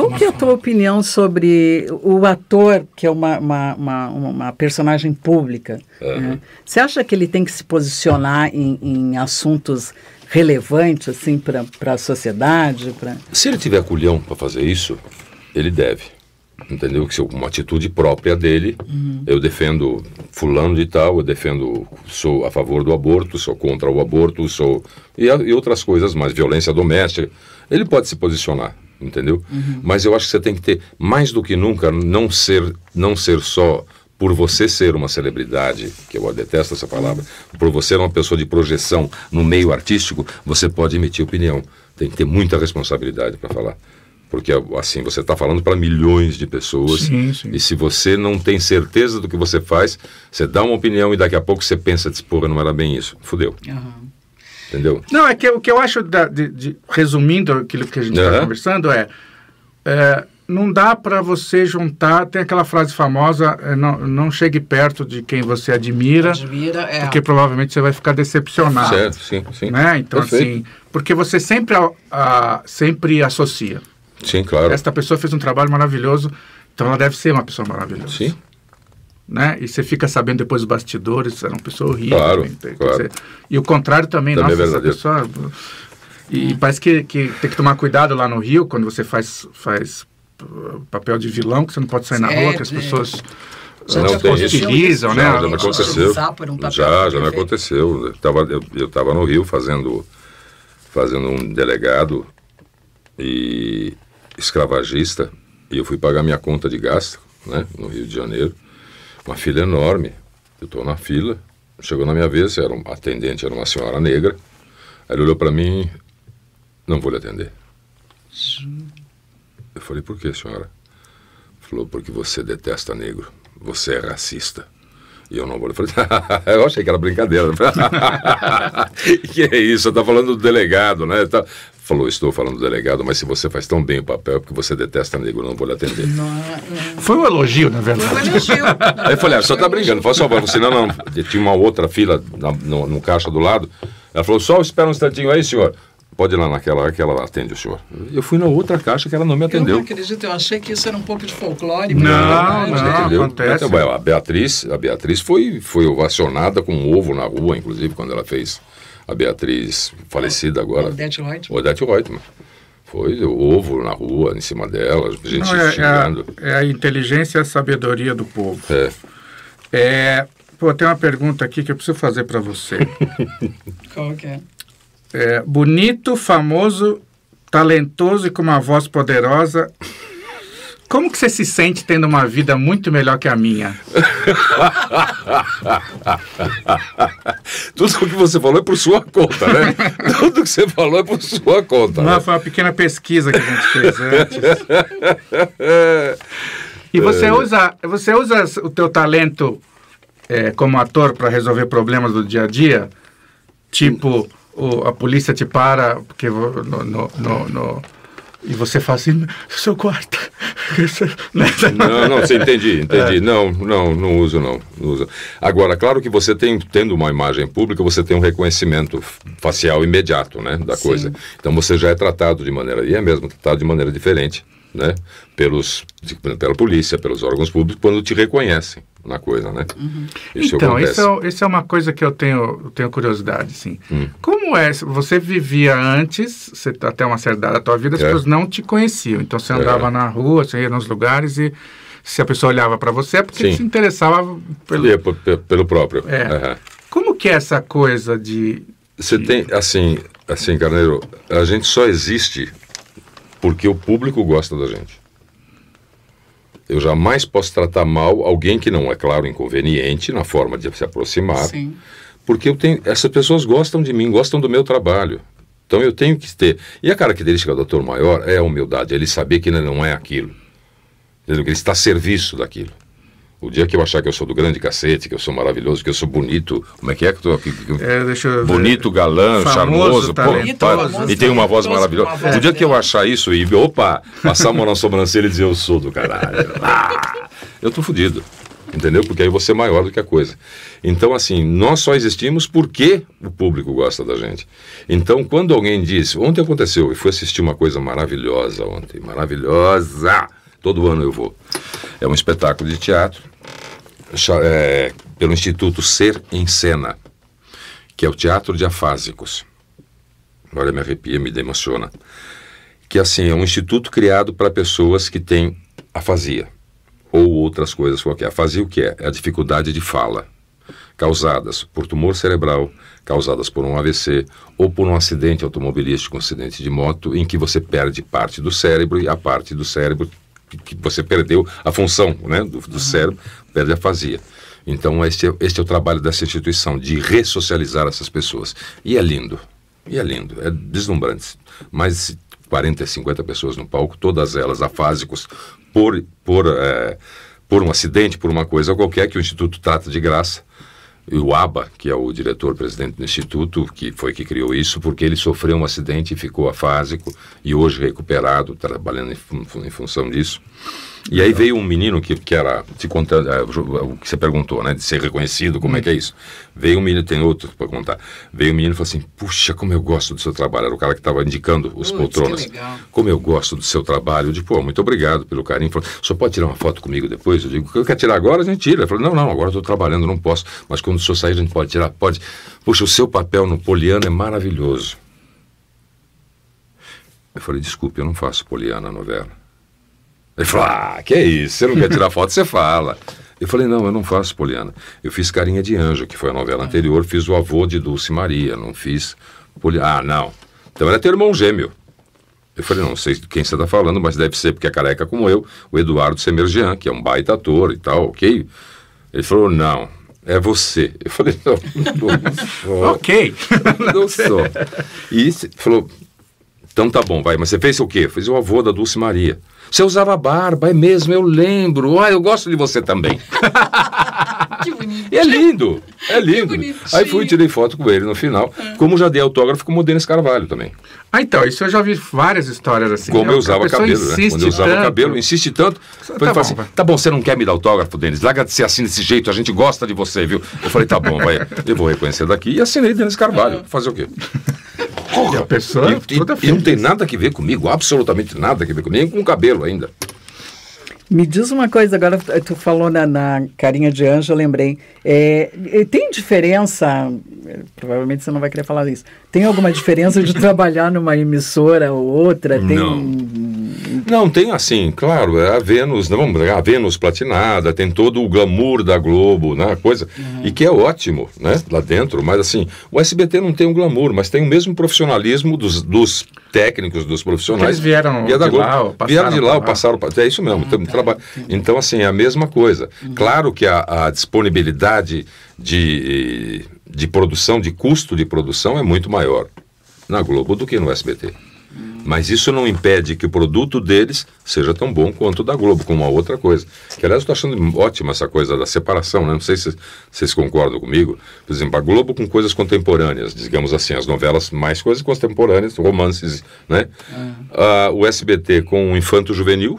qual que é a tua opinião sobre o ator, que é uma, uma, uma, uma personagem pública? Uhum. Né? Você acha que ele tem que se posicionar em, em assuntos relevantes assim, para a sociedade? Pra... Se ele tiver culhão para fazer isso, ele deve. Entendeu? Que se uma atitude própria dele, uhum. eu defendo fulano de tal, eu defendo, sou a favor do aborto, sou contra o aborto, sou... e, e outras coisas mais, violência doméstica. Ele pode se posicionar entendeu? Uhum. Mas eu acho que você tem que ter, mais do que nunca, não ser, não ser só por você ser uma celebridade, que eu detesto essa palavra, por você ser uma pessoa de projeção no meio artístico, você pode emitir opinião. Tem que ter muita responsabilidade para falar. Porque, assim, você está falando para milhões de pessoas. Sim, sim. E se você não tem certeza do que você faz, você dá uma opinião e daqui a pouco você pensa, porra, não era bem isso. Fudeu. Uhum. Entendeu? Não, é que o que eu acho, da, de, de, resumindo aquilo que a gente está uhum. conversando, é, é não dá para você juntar. Tem aquela frase famosa: é, não, não chegue perto de quem você admira, admira é. porque provavelmente você vai ficar decepcionado. Certo, sim, sim. Né? Então, Perfeito. assim, porque você sempre, a, a, sempre associa. Sim, claro. Esta pessoa fez um trabalho maravilhoso, então ela deve ser uma pessoa maravilhosa. Sim né? E você fica sabendo depois dos bastidores, era é uma pessoa horrível. Claro, claro. Dizer, e o contrário também, também é nossa, é essa pessoa... E, parece que, que tem que tomar cuidado lá no Rio, quando você faz, faz uh, papel de vilão, que você não pode sair certo, na rua, é. que as pessoas... É. Já não, tem utilizam, né? Já, já me aconteceu. Um já, já me aconteceu. Eu estava no Rio fazendo, fazendo um delegado e escravagista, e eu fui pagar minha conta de gasto, né, no Rio de Janeiro uma fila enorme. Eu estou na fila, chegou na minha vez, era um atendente, era uma senhora negra. Ela olhou para mim, não vou lhe atender. Eu falei, por que, senhora? Falou, porque você detesta negro, você é racista. E eu não vou. Eu falei, eu achei que era brincadeira. que é isso, você está falando do delegado, né? Tá falou, estou falando do delegado, mas se você faz tão bem o papel, é porque você detesta negro, não vou lhe atender. Não, não. Foi um elogio, na verdade. Foi um elogio. Aí eu falei, ah, só tá brincando, faça favor. Você não, não. Tinha uma outra fila na, no, no, caixa do lado. Ela falou, só espera um instantinho aí, senhor. Pode ir lá naquela que ela atende o senhor. Eu fui na outra caixa que ela não me atendeu. Eu não acredito, eu achei que isso era um pouco de folclore. Não, não, não, entendeu? acontece. a Beatriz, a Beatriz foi, foi ovacionada com um ovo na rua, inclusive, quando ela fez a Beatriz, falecida agora. Odete Reutemann. Odete Reutemann. Foi ovo na rua, em cima dela, gente Não, é, xingando. É a, é a inteligência e a sabedoria do povo. É. é pô, tem uma pergunta aqui que eu preciso fazer para você. Qual que é? é? Bonito, famoso, talentoso e com uma voz poderosa como que você se sente tendo uma vida muito melhor que a minha? Tudo o que você falou é por sua conta, né? Tudo que você falou é por sua conta. Não, né? foi uma pequena pesquisa que a gente fez antes. e você é. usa, você usa o teu talento é, como ator para resolver problemas do dia a dia? Tipo, o, a polícia te para porque no, no, no, no e você fala assim, seu quarto. não, não, você entendi, entendi. É. Não, não, não uso, não, não uso. Agora, claro que você tem, tendo uma imagem pública, você tem um reconhecimento facial imediato, né, da Sim. coisa. Então você já é tratado de maneira, e é mesmo tratado de maneira diferente, né, pelos, pela polícia, pelos órgãos públicos, quando te reconhecem na coisa, né? Uhum. Isso então, isso é, isso é, uma coisa que eu tenho, eu tenho curiosidade, sim. Hum. Como é? Você vivia antes, você, tá até uma certa idade da tua vida, as é. pessoas não te conheciam. Então, você andava é. na rua, você ia nos lugares e se a pessoa olhava para você é porque sim. se interessava pelo... pelo próprio. É. Uhum. Como que é essa coisa de... Você de... tem, assim, assim, Carneiro, a gente só existe porque o público gosta da gente. Eu jamais posso tratar mal alguém que não é, claro, inconveniente na forma de se aproximar. Sim. Porque eu tenho, essas pessoas gostam de mim, gostam do meu trabalho. Então eu tenho que ter. E a característica do ator maior é a humildade, ele saber que ele não é aquilo. Ele está a serviço daquilo. O dia que eu achar que eu sou do grande cacete, que eu sou maravilhoso, que eu sou bonito. Como é que é que eu tô aqui? É, deixa eu ver. Bonito, galã, famoso, charmoso. Pô, e tem uma voz então, maravilhosa. o dia que eu né? achar isso e, opa, passar a mão na sobrancelha e dizer eu sou do caralho. Ah, eu tô fudido. Entendeu? Porque aí você é maior do que a coisa. Então, assim, nós só existimos porque o público gosta da gente. Então, quando alguém diz. Ontem aconteceu, eu fui assistir uma coisa maravilhosa ontem. Maravilhosa! Todo ano eu vou. É um espetáculo de teatro é, pelo Instituto Ser em Cena, que é o Teatro de Afásicos. Agora me arrepia, me emociona. Que assim, é um instituto criado para pessoas que têm afasia ou outras coisas qualquer. Afasia o que é? É a dificuldade de fala, causadas por tumor cerebral, causadas por um AVC ou por um acidente automobilístico, um acidente de moto, em que você perde parte do cérebro e a parte do cérebro que você perdeu a função né, do, do cérebro, perde a fazia. Então, este é, este é o trabalho dessa instituição, de ressocializar essas pessoas. E é lindo, e é lindo, é deslumbrante. Mais 40, 50 pessoas no palco, todas elas afásicos por, por, é, por um acidente, por uma coisa qualquer que o Instituto trata de graça o Aba, que é o diretor-presidente do Instituto, que foi que criou isso, porque ele sofreu um acidente e ficou afásico, e hoje recuperado, trabalhando em, em função disso. E aí veio um menino que, que era, se conta, é, é, o que você perguntou, né, de ser reconhecido, como hum. é que é isso? Veio um menino, tem outro para contar. Veio um menino e falou assim: Puxa, como eu gosto do seu trabalho. Era o cara que estava indicando os poltronas. Como eu gosto do seu trabalho. Eu disse: pô, muito obrigado pelo carinho. Falou, só pode tirar uma foto comigo depois? Eu digo, quer tirar agora? A gente tira. Ele falou, não, não, agora estou trabalhando, não posso. Mas quando o senhor sair, a gente pode tirar? Pode. Puxa, o seu papel no Poliana é maravilhoso. Eu falei, desculpe, eu não faço Poliana novela. Ele falou: Ah, que é isso? Você não quer tirar foto, você fala. Eu falei, não, eu não faço, Poliana. Eu fiz Carinha de Anjo, que foi a novela anterior, fiz o avô de Dulce Maria, não fiz Poliana. Ah, não. Então era teu irmão gêmeo. Eu falei, não sei quem você está falando, mas deve ser porque é careca como eu, o Eduardo Semerjean, que é um baita ator e tal, ok? Ele falou, não, é você. Eu falei, não, não sou. ok. Não sou. E falou, então tá bom, vai, mas você fez o quê? Fez o avô da Dulce Maria. Você usava barba, é mesmo, eu lembro. Ah, eu gosto de você também. Que bonito. E é lindo, é lindo. Aí fui, tirei foto com ele no final, é. como já dei autógrafo com o Denis Carvalho também. Ah, então, isso eu já vi várias histórias assim. Como né? eu usava cabelo, né? Quando eu usava tanto. cabelo, insiste tanto. Tá bom, assim, tá bom, você não quer me dar autógrafo, Denis? Larga de ser assim desse jeito, a gente gosta de você, viu? Eu falei, tá bom, vai, eu vou reconhecer daqui. E assinei Denis Carvalho. Uhum. Fazer o quê? Porra, e a pessoa e, e, e não tem nada a ver comigo, absolutamente nada a ver comigo, nem com cabelo ainda. Me diz uma coisa, agora tu falou na, na carinha de anjo, eu lembrei. É, tem diferença, provavelmente você não vai querer falar isso, tem alguma diferença de trabalhar numa emissora ou outra? Tem... Não. Não, tem assim, claro, é a Vênus, não, a Vênus platinada, tem todo o glamour da Globo, né, coisa, uhum. e que é ótimo, né, lá dentro, mas assim, o SBT não tem um glamour, mas tem o mesmo profissionalismo dos, dos técnicos, dos profissionais. Porque eles vieram é de, da Globo, lá, passaram vieram de lá, lá. passaram, é isso mesmo, ah, tá, então assim, é a mesma coisa. Uhum. Claro que a, a disponibilidade de de produção, de custo de produção, é muito maior na Globo do que no SBT. Mas isso não impede que o produto deles seja tão bom quanto o da Globo, como uma outra coisa. Que, aliás, eu estou achando ótima essa coisa da separação, né? Não sei se vocês concordam comigo. Por exemplo, a Globo com coisas contemporâneas, digamos assim, as novelas mais coisas contemporâneas, romances, né? É. Ah, o SBT com o Infanto Juvenil,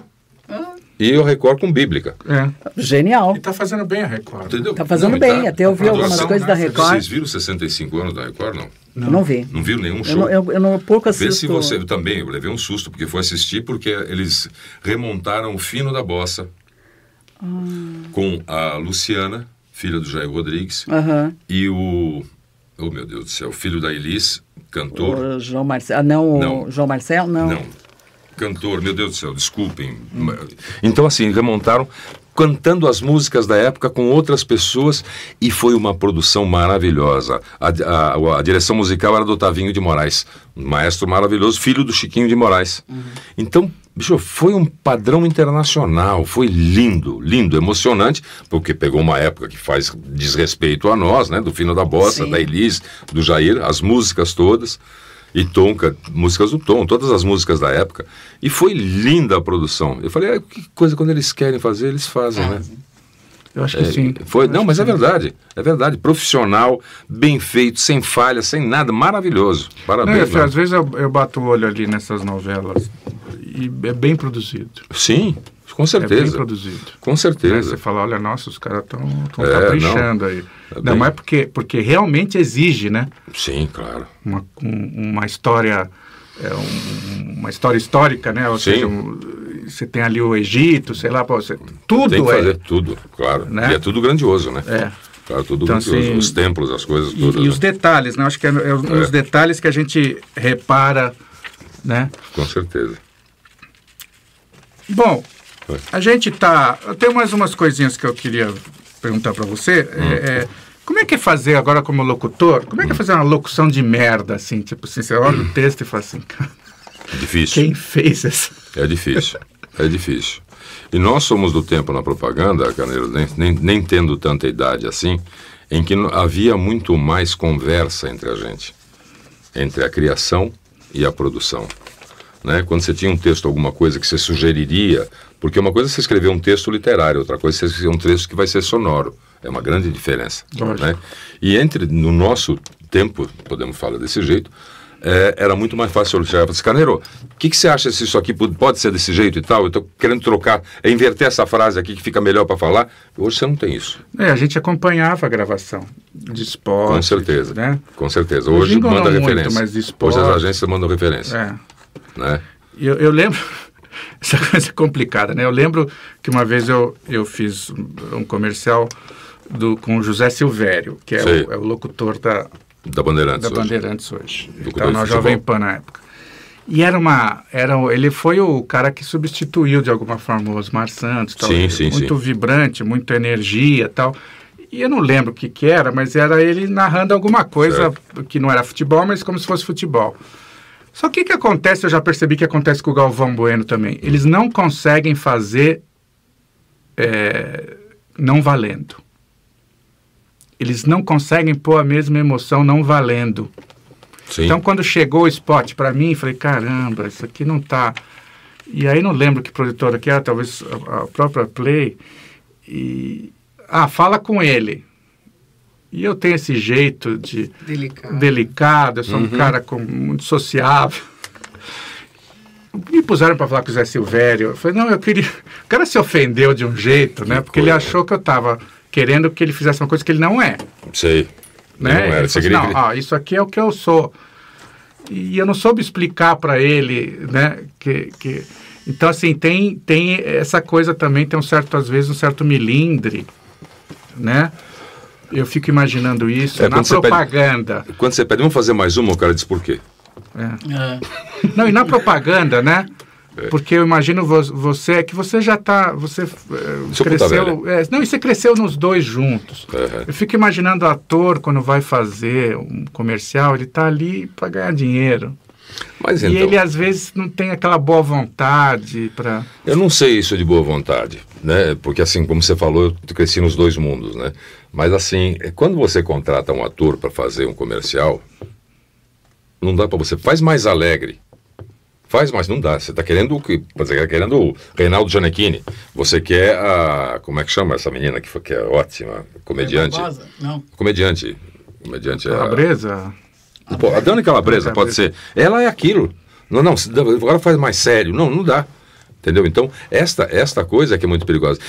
e o Record com Bíblica. É. Genial. E está fazendo bem a Record. Entendeu? Tá fazendo não, bem. Tá, Até eu vi algumas coisas da Record. Vocês viram 65 anos da Record, não? Não, não vi. Não viu nenhum show? Eu, não, eu, eu não, pouco assisto. Vê se você... Eu também, eu levei um susto, porque fui assistir porque eles remontaram o Fino da Bossa hum. com a Luciana, filha do Jair Rodrigues, e o... Oh, meu Deus do céu, filho da Elis, cantor. O João Marcelo... Ah, não, o João Marcelo? Não. Não cantor, meu Deus do céu, desculpem. Então, assim, remontaram cantando as músicas da época com outras pessoas e foi uma produção maravilhosa. A, a, a direção musical era do Tavinho de Moraes, um maestro maravilhoso, filho do Chiquinho de Moraes. Uhum. Então, bicho, foi um padrão internacional, foi lindo, lindo, emocionante, porque pegou uma época que faz desrespeito a nós, né, do Fino da Bossa, Sim. da Elis, do Jair, as músicas todas e Tonka, músicas do Tom, todas as músicas da época. E foi linda a produção. Eu falei, ah, que coisa, quando eles querem fazer, eles fazem, né? É, eu acho que é, sim. Foi, não, mas é verdade. É verdade. Profissional, bem feito, sem falha, sem nada. Maravilhoso. Parabéns. Não, é, às vezes eu, eu bato o olho ali nessas novelas e é bem produzido. Sim, com certeza. É bem produzido. Com certeza. Né? Você fala, olha, nossa, os caras estão é, caprichando tá não, aí. É não, bem... mas é porque, porque realmente exige, né? Sim, claro. Uma, uma história... É um, uma história histórica, né? Ou Sim. seja, um, você tem ali o Egito, sei lá, você, tudo tem que é fazer é, tudo, claro. Né? E é tudo grandioso, né? É. Claro, tudo então, grandioso, assim, os templos, as coisas, tudo. E, e né? os detalhes, né? Acho que é, é os é. detalhes que a gente repara, né? Com certeza. Bom, a gente está. Tem mais umas coisinhas que eu queria perguntar para você. É, hum. É, como é que é fazer agora como locutor? Como é que é hum. fazer uma locução de merda, assim? Tipo assim, você olha hum. o texto e fala assim, cara. É difícil. Quem fez essa? É difícil. É difícil. E nós somos do tempo na propaganda, Carneiro, nem, nem, nem tendo tanta idade assim, em que havia muito mais conversa entre a gente, entre a criação e a produção. Né? Quando você tinha um texto, alguma coisa que você sugeriria, porque uma coisa é você escrever um texto literário, outra coisa é você escrever um texto que vai ser sonoro. É uma grande diferença. Né? E entre no nosso tempo, podemos falar desse jeito, é, era muito mais fácil eu chegar e falar assim, Carneiro, o que, que você acha se isso aqui pode ser desse jeito e tal? Eu estou querendo trocar, é inverter essa frase aqui que fica melhor para falar. Hoje você não tem isso. É, a gente acompanhava a gravação de esporte. Com certeza, né? com certeza. Hoje manda muito, referência. Hoje as agências mandam referência. É né? Eu, eu lembro, essa coisa é complicada, né? Eu lembro que uma vez eu, eu fiz um comercial do, com o José Silvério, que é o, é o, locutor da, da Bandeirantes, da Bandeirantes hoje. hoje. Estava na Jovem Pan na época. E era uma. Era, ele foi o cara que substituiu de alguma forma o Osmar Santos. Tal, sim, sim, muito sim. vibrante, muita energia tal. E eu não lembro o que, que era, mas era ele narrando alguma coisa certo. que não era futebol, mas como se fosse futebol. Só que o que acontece, eu já percebi que acontece com o Galvão Bueno também. Eles não conseguem fazer é, não valendo. Eles não conseguem pôr a mesma emoção não valendo. Sim. Então, quando chegou o spot para mim, falei, caramba, isso aqui não tá... E aí não lembro que produtora que era, ah, talvez a, própria Play. E... Ah, fala com ele. E eu tenho esse jeito de delicado, delicado eu sou uhum. um cara com, muito sociável. Me puseram para falar com o Zé Silvério. Eu falei, não, eu queria. O cara se ofendeu de um jeito, né? que né? Porque ele achou que eu estava querendo que ele fizesse uma coisa que ele não é. Sei. Né? Não era. Você assim, não, isso aqui é o que eu sou. E eu não soube explicar para ele, né? Que, que... Então, assim, tem, tem essa coisa também, tem um certo, às vezes, um certo milindre, né? eu fico imaginando isso é, na propaganda. Pede, quando você pede, vamos fazer mais uma, o cara diz por quê. É. é. Não, e na propaganda, né? É. Porque eu imagino você é que você já está. Você eh, cresceu. É, não, e você cresceu nos dois juntos. Uhum. Eu fico imaginando o ator quando vai fazer um comercial, ele está ali para ganhar dinheiro. Mas, então, e ele às vezes não tem aquela boa vontade para. Eu não sei isso de boa vontade, né? Porque assim, como você falou, eu cresci nos dois mundos, né? Mas assim, é, quando você contrata um ator para fazer um comercial, não dá para você. Faz mais alegre. Faz mais, não dá. Você está querendo o que? Você tá querendo o Reinaldo Giannettini. Você quer a. Como é que chama essa menina que, foi, que é ótima? Comediante. não. Comediante. Comediante. É Calabresa? A, Pô, a Dani Calabresa, Calabresa, pode ser. Ela é aquilo. Não, não, agora faz mais sério. Não, não dá. Entendeu? Então, esta, esta coisa é que é muito perigosa.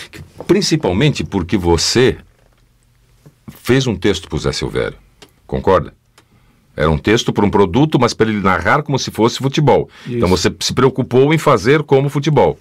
Principalmente porque você fez um texto para o Zé Silvério. Concorda? Era um texto para um produto, mas para ele narrar como se fosse futebol. Então Isso. Então você se preocupou em fazer como futebol.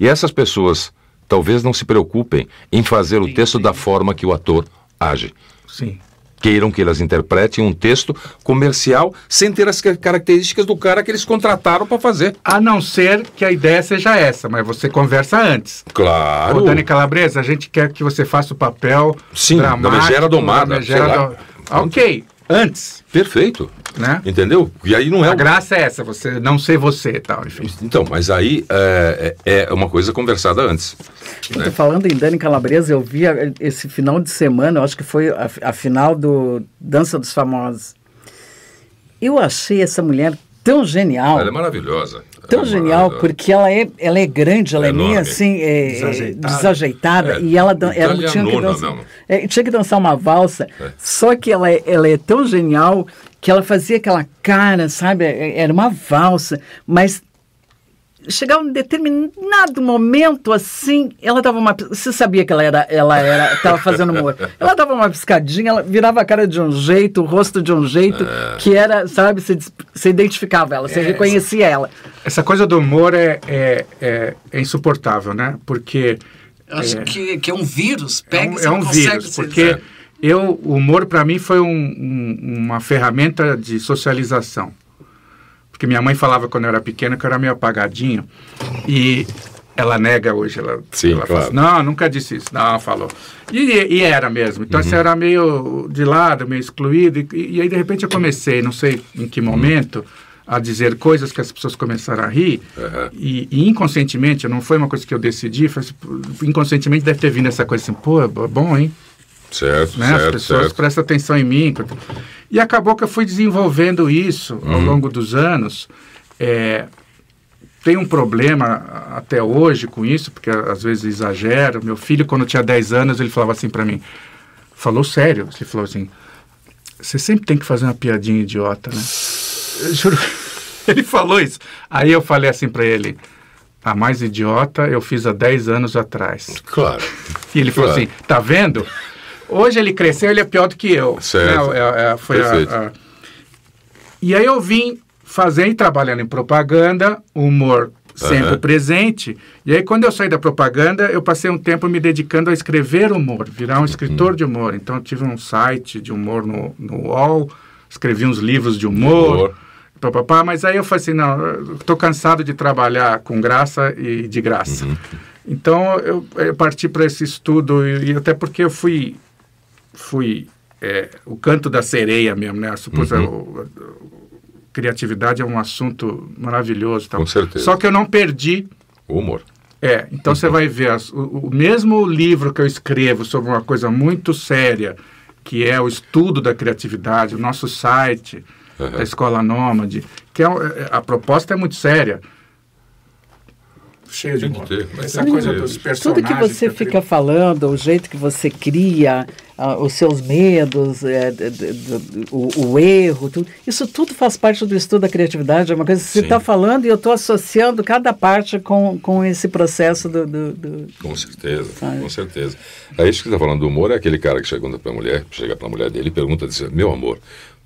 E essas pessoas talvez não se preocupem em fazer o texto da forma que o ator age. Sim queiram que elas interpretem um texto comercial sem ter as características do cara que eles contrataram para fazer. A não ser que a ideia seja essa, mas você conversa antes. Claro. Ô, Dani Calabresa, a gente quer que você faça o papel Sim, dramático, da megera domada. Da megera do... Ah, ok, antes. Perfeito. Né? Entendeu? E aí não é. A o... graça é essa, você não ser você tal. Enfim. Então, mas aí é, é, é uma coisa conversada antes. Né? Falando em Dani Calabresa, eu vi esse final de semana, eu acho que foi a, a final do Dança dos Famosos. Eu achei essa mulher tão genial. Ela é maravilhosa tão genial, porque ela é, ela é grande, ela é, meio assim, é, desajeitada. desajeitada é, e ela ela tinha, que dançar, é, tinha que dançar uma valsa, é. só que ela, ela é tão genial que ela fazia aquela cara, sabe? Era uma valsa, mas Chegar um determinado momento assim, ela dava uma. Você sabia que ela era, ela era, tava fazendo humor. Ela dava uma piscadinha, ela virava a cara de um jeito, o rosto de um jeito, é. que era, sabe, você, você identificava ela, você é, reconhecia essa, ela. Essa coisa do humor é, é, é, é insuportável, né? Porque. Eu acho é, que, que é um vírus, é pega É um, é um vírus, porque eu, o humor para mim foi um, um, uma ferramenta de socialização. Porque minha mãe falava quando eu era pequena que eu era meio apagadinho. E ela nega hoje. Ela, Sim, ela assim, claro. Assim, não, nunca disse isso. Não, falou. E, e era mesmo. Então, assim, uhum. você era meio de lado, meio excluído. E, e, aí, de repente, eu comecei, não sei em que uhum. momento, uhum. a dizer coisas que as pessoas começaram a rir. Uhum. E, e, inconscientemente, não foi uma coisa que eu decidi, foi, assim, inconscientemente deve ter vindo essa coisa assim, pô, é bom, hein? Certo, né? certo, As pessoas certo. prestam atenção em mim. E acabou que eu fui desenvolvendo isso ao uhum. longo dos anos. É, tem um problema até hoje com isso, porque às vezes exagero. Meu filho, quando tinha 10 anos, ele falava assim para mim, falou sério, ele falou assim, você sempre tem que fazer uma piadinha idiota, né? Eu juro, ele falou isso. Aí eu falei assim para ele, a mais idiota eu fiz há 10 anos atrás. Claro. E ele claro. falou assim, tá vendo? Hoje ele cresceu, ele é pior do que eu. Né? Certo. Né? É, é, foi A, a... E aí eu vim fazendo, trabalhando em propaganda, humor sempre uhum. presente. E aí, quando eu saí da propaganda, eu passei um tempo me dedicando a escrever humor, virar um escritor uhum. de humor. Então, tive um site de humor no, no UOL, escrevi uns livros de humor. humor. mas aí eu falei assim, não, estou cansado de trabalhar com graça e de graça. Uhum. Então, eu, eu parti para esse estudo, e, e até porque eu fui fui é, o canto da sereia mesmo, né? Suposta, uhum. criatividade é um assunto maravilhoso. Tal. Com certeza. Só que eu não perdi... O humor. É, então você vai ver, as, o, o, mesmo livro que eu escrevo sobre uma coisa muito séria, que é o estudo da criatividade, o nosso site uhum. da Escola Nômade, que é, é, a proposta é muito séria, cheio de moda. Essa coisa dos personagens. Tudo que você que fica falando, o jeito que você cria, ah, os seus medos, é, o, o, erro, tudo, isso tudo faz parte do estudo da criatividade. É uma coisa que você está falando e eu estou associando cada parte com, com esse processo do. do, do... com certeza, sabe? Ah, é. com certeza. Aí é isso que está falando do humor é aquele cara que chega para a mulher, chega para a mulher dele e pergunta, diz, meu amor,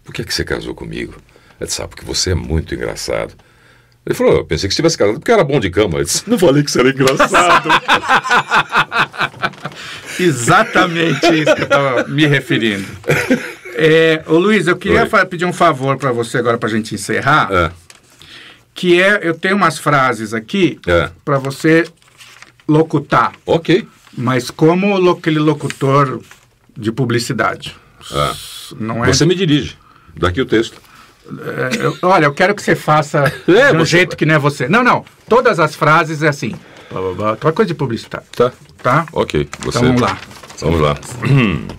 por que, é que você casou comigo? Ela sabe porque você é muito engraçado. Ele falou, eu pensei que estivesse casado porque era bom de cama. Eu disse, não falei que era engraçado. Exatamente isso que eu estava me referindo. É, ô Luiz, eu queria Oi. pedir um favor para você agora para a gente encerrar. É. Que é, eu tenho umas frases aqui é. para você locutar. Ok. Mas como lo, aquele locutor de publicidade. É. Não é... Você me dirige. Daqui o texto. É, olha, eu quero que você faça é, jeito que não é você. Não, não. Todas as frases é assim. Qual coisa de publicidade? Tá. Tá? Ok. Você... Então vamos tá. lá. Vamos lá.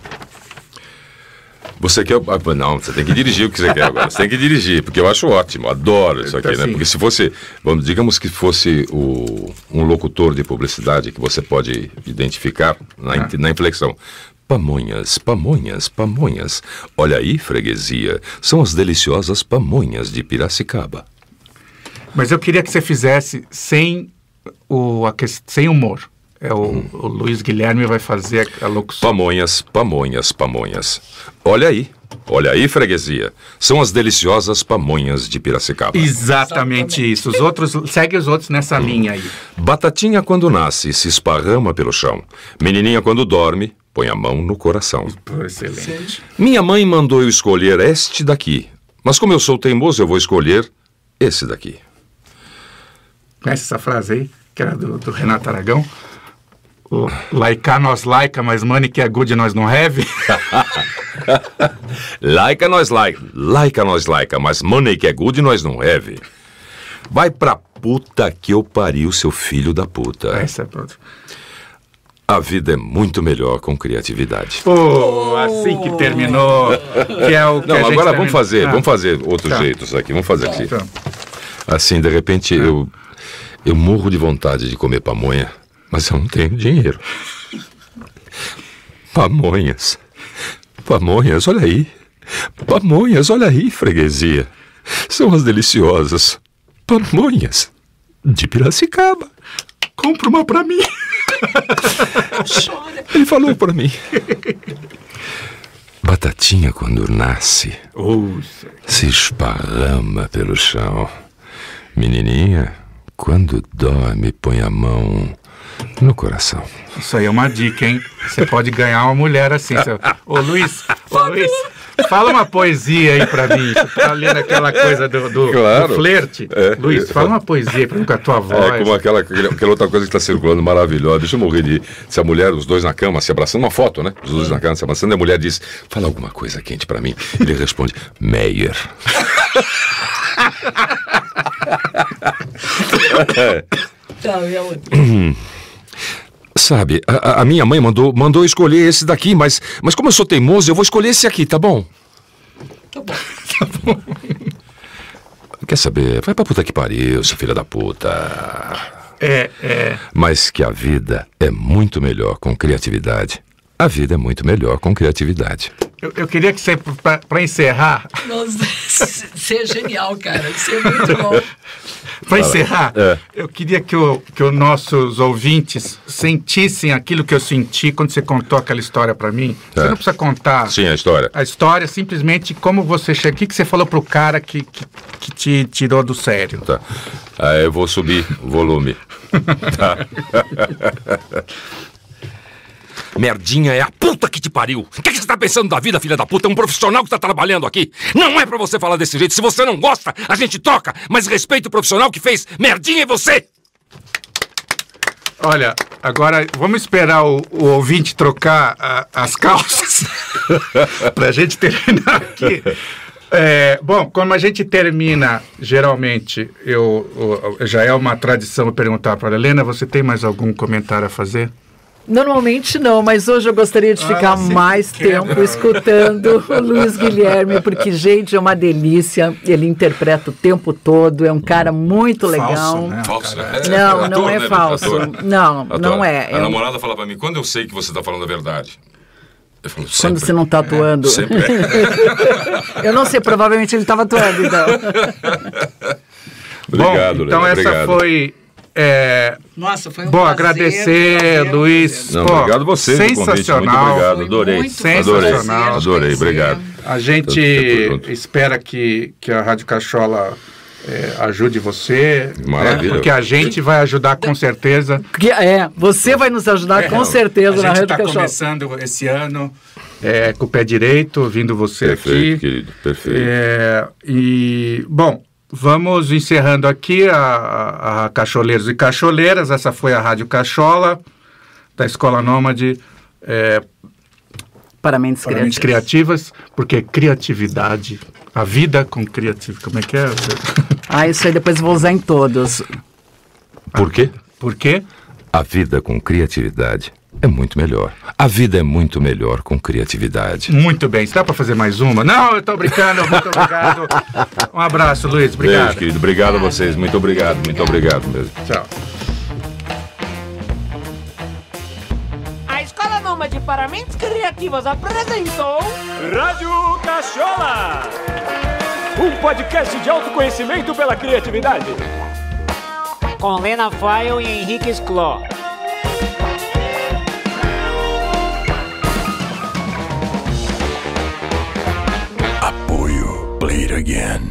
Você quer. Ah, não, você tem que dirigir o que você quer agora. Você tem que dirigir, porque eu acho ótimo, adoro isso tá aqui, então, né? Sim. Porque se fosse. Vamos, digamos que fosse o, um locutor de publicidade que você pode identificar na, ah. na inflexão. Pamonhas, pamonhas, pamonhas. Olha aí, freguesia, são as deliciosas pamonhas de Piracicaba. Mas eu queria que você fizesse sem o sem humor. É o, hum. o Luiz Guilherme vai fazer a locução. Pamonhas, pamonhas, pamonhas. Olha aí. Olha aí, freguesia. São as deliciosas pamonhas de Piracicaba. Exatamente, isso. Os outros, segue os outros nessa hum. linha aí. Batatinha quando nasce se esparrama pelo chão. Menininha quando dorme Põe a mão no coração. Excelente. Minha mãe mandou eu escolher este daqui. Mas como eu sou teimoso, eu vou escolher esse daqui. Conhece essa frase aí, que era do, do Renato Aragão? laica nós laica, mas money que é good nós não have. laica nós laica, laica nós laica, mas money que é good nós não have. Vai pra puta que eu pariu, seu filho da puta. Essa é pronto. A vida é muito melhor com criatividade. Oh, assim que terminou. Que é o que Não, agora tá vamos fazer, ah. vamos fazer outros tá. jeitos aqui. Vamos fazer aqui. Tá. Assim, de repente, eu, eu morro de vontade de comer pamonha, mas eu não tenho dinheiro. Pamonhas. Pamonhas, olha aí. Pamonhas, olha aí, freguesia. São as deliciosas pamonhas de Piracicaba. Compra uma pra mim. Ele falou para mim. Batatinha, quando nasce, Ouça. se esparrama pelo chão. Menininha, quando dorme, põe a mão no coração. Isso aí é uma dica, hein? Você pode ganhar uma mulher assim. seu. Ô, Luiz, ô, Luiz. Fala uma poesia aí pra mim, pra tá ler aquela coisa do, do, claro. do flerte. É. Luiz, fala uma poesia pra mim com a tua é, voz. É, como aquela, aquela outra coisa que tá circulando maravilhosa. Deixa eu morrer de. Se a mulher, os dois na cama se abraçando, uma foto, né? Os dois na cama se abraçando, e a mulher diz: fala alguma coisa quente pra mim. Ele responde: Meyer. Tchau, minha mãe. Sabe, a, a, minha mãe mandou, mandou escolher esse daqui, mas, mas como eu sou teimoso, eu vou escolher esse aqui, tá bom? Tá bom. tá bom. Quer saber? Vai pra puta que pariu, seu filha da puta. É, é. Mas que a vida é muito melhor com criatividade a vida é muito melhor com criatividade. Eu, eu queria que você, para encerrar. você é genial, cara. Você é muito bom. para encerrar, é. eu queria que, o, que os nossos ouvintes sentissem aquilo que eu senti quando você contou aquela história para mim. É. Você não precisa contar. Sim, a história. A história, simplesmente como você chegou. O que, que você falou para o cara que, que, que te tirou do sério? Tá. Ah, eu vou subir o volume. tá. Merdinha é a puta que te pariu. O que, é que, você tá pensando da vida, filha da puta? É um profissional que tá trabalhando aqui. Não é para você falar desse jeito. Se você não gosta, a gente troca. Mas respeita o profissional que fez merdinha é você. Olha, agora vamos esperar o, o ouvinte trocar a, as calças pra gente terminar aqui. É, bom, como a gente termina, geralmente, eu, eu já é uma tradição perguntar para a Helena, você tem mais algum comentário a fazer? Normalmente não, mas hoje eu gostaria de ah, ficar ah, mais tempo é. escutando o Luiz Guilherme, porque, gente, é uma delícia. Ele interpreta o tempo todo, é um cara muito falso, legal. Né? Falso, né? Não, né? é, não é, é né, falso. Não, não é. A namorada fala para mim, quando eu sei que você está falando a verdade? Eu Falo, Quando você não está atuando. É, sempre. eu não sei, provavelmente ele estava atuando, então. obrigado, Bom, Então, Leandro, essa obrigado. foi é... Nossa, foi um Bom, agradecer, Luiz. Não, pô, obrigado você. Sensacional. muito obrigado, adorei. Muito sensacional. Adorei, adorei obrigado. A gente espera que, que a Rádio Cachola é, ajude você. Né? Maravilha. Porque a gente vai ajudar com certeza. É, você vai nos ajudar é, com certeza na Rádio tá Cachola. A gente está começando esse ano é, com o pé direito, vindo você perfeito, aqui. Querido, perfeito. É, e, bom, Vamos encerrando aqui a, a, Cacholeiros e Cacholeiras. Essa foi a Rádio Cachola, da Escola Nômade. É, para mentes, para mentes criativas. porque criatividade, a vida com criatividade, como é que é? Ah, isso aí depois vou usar em todos. Por quê? Por quê? A vida com criatividade. É muito melhor. A vida é muito melhor com criatividade. Muito bem. Dá para fazer mais uma? Não, eu tô brincando. Muito obrigado. Um abraço, Luiz. Obrigado. Beijo, querido. Obrigado a vocês. Muito obrigado. Muito obrigado mesmo. Tchau. A Escola Nômade de Paramentos Criativos apresentou... Rádio Cachola. Um podcast de autoconhecimento pela criatividade. Com Lena Faio e Henrique Scló. bleed again.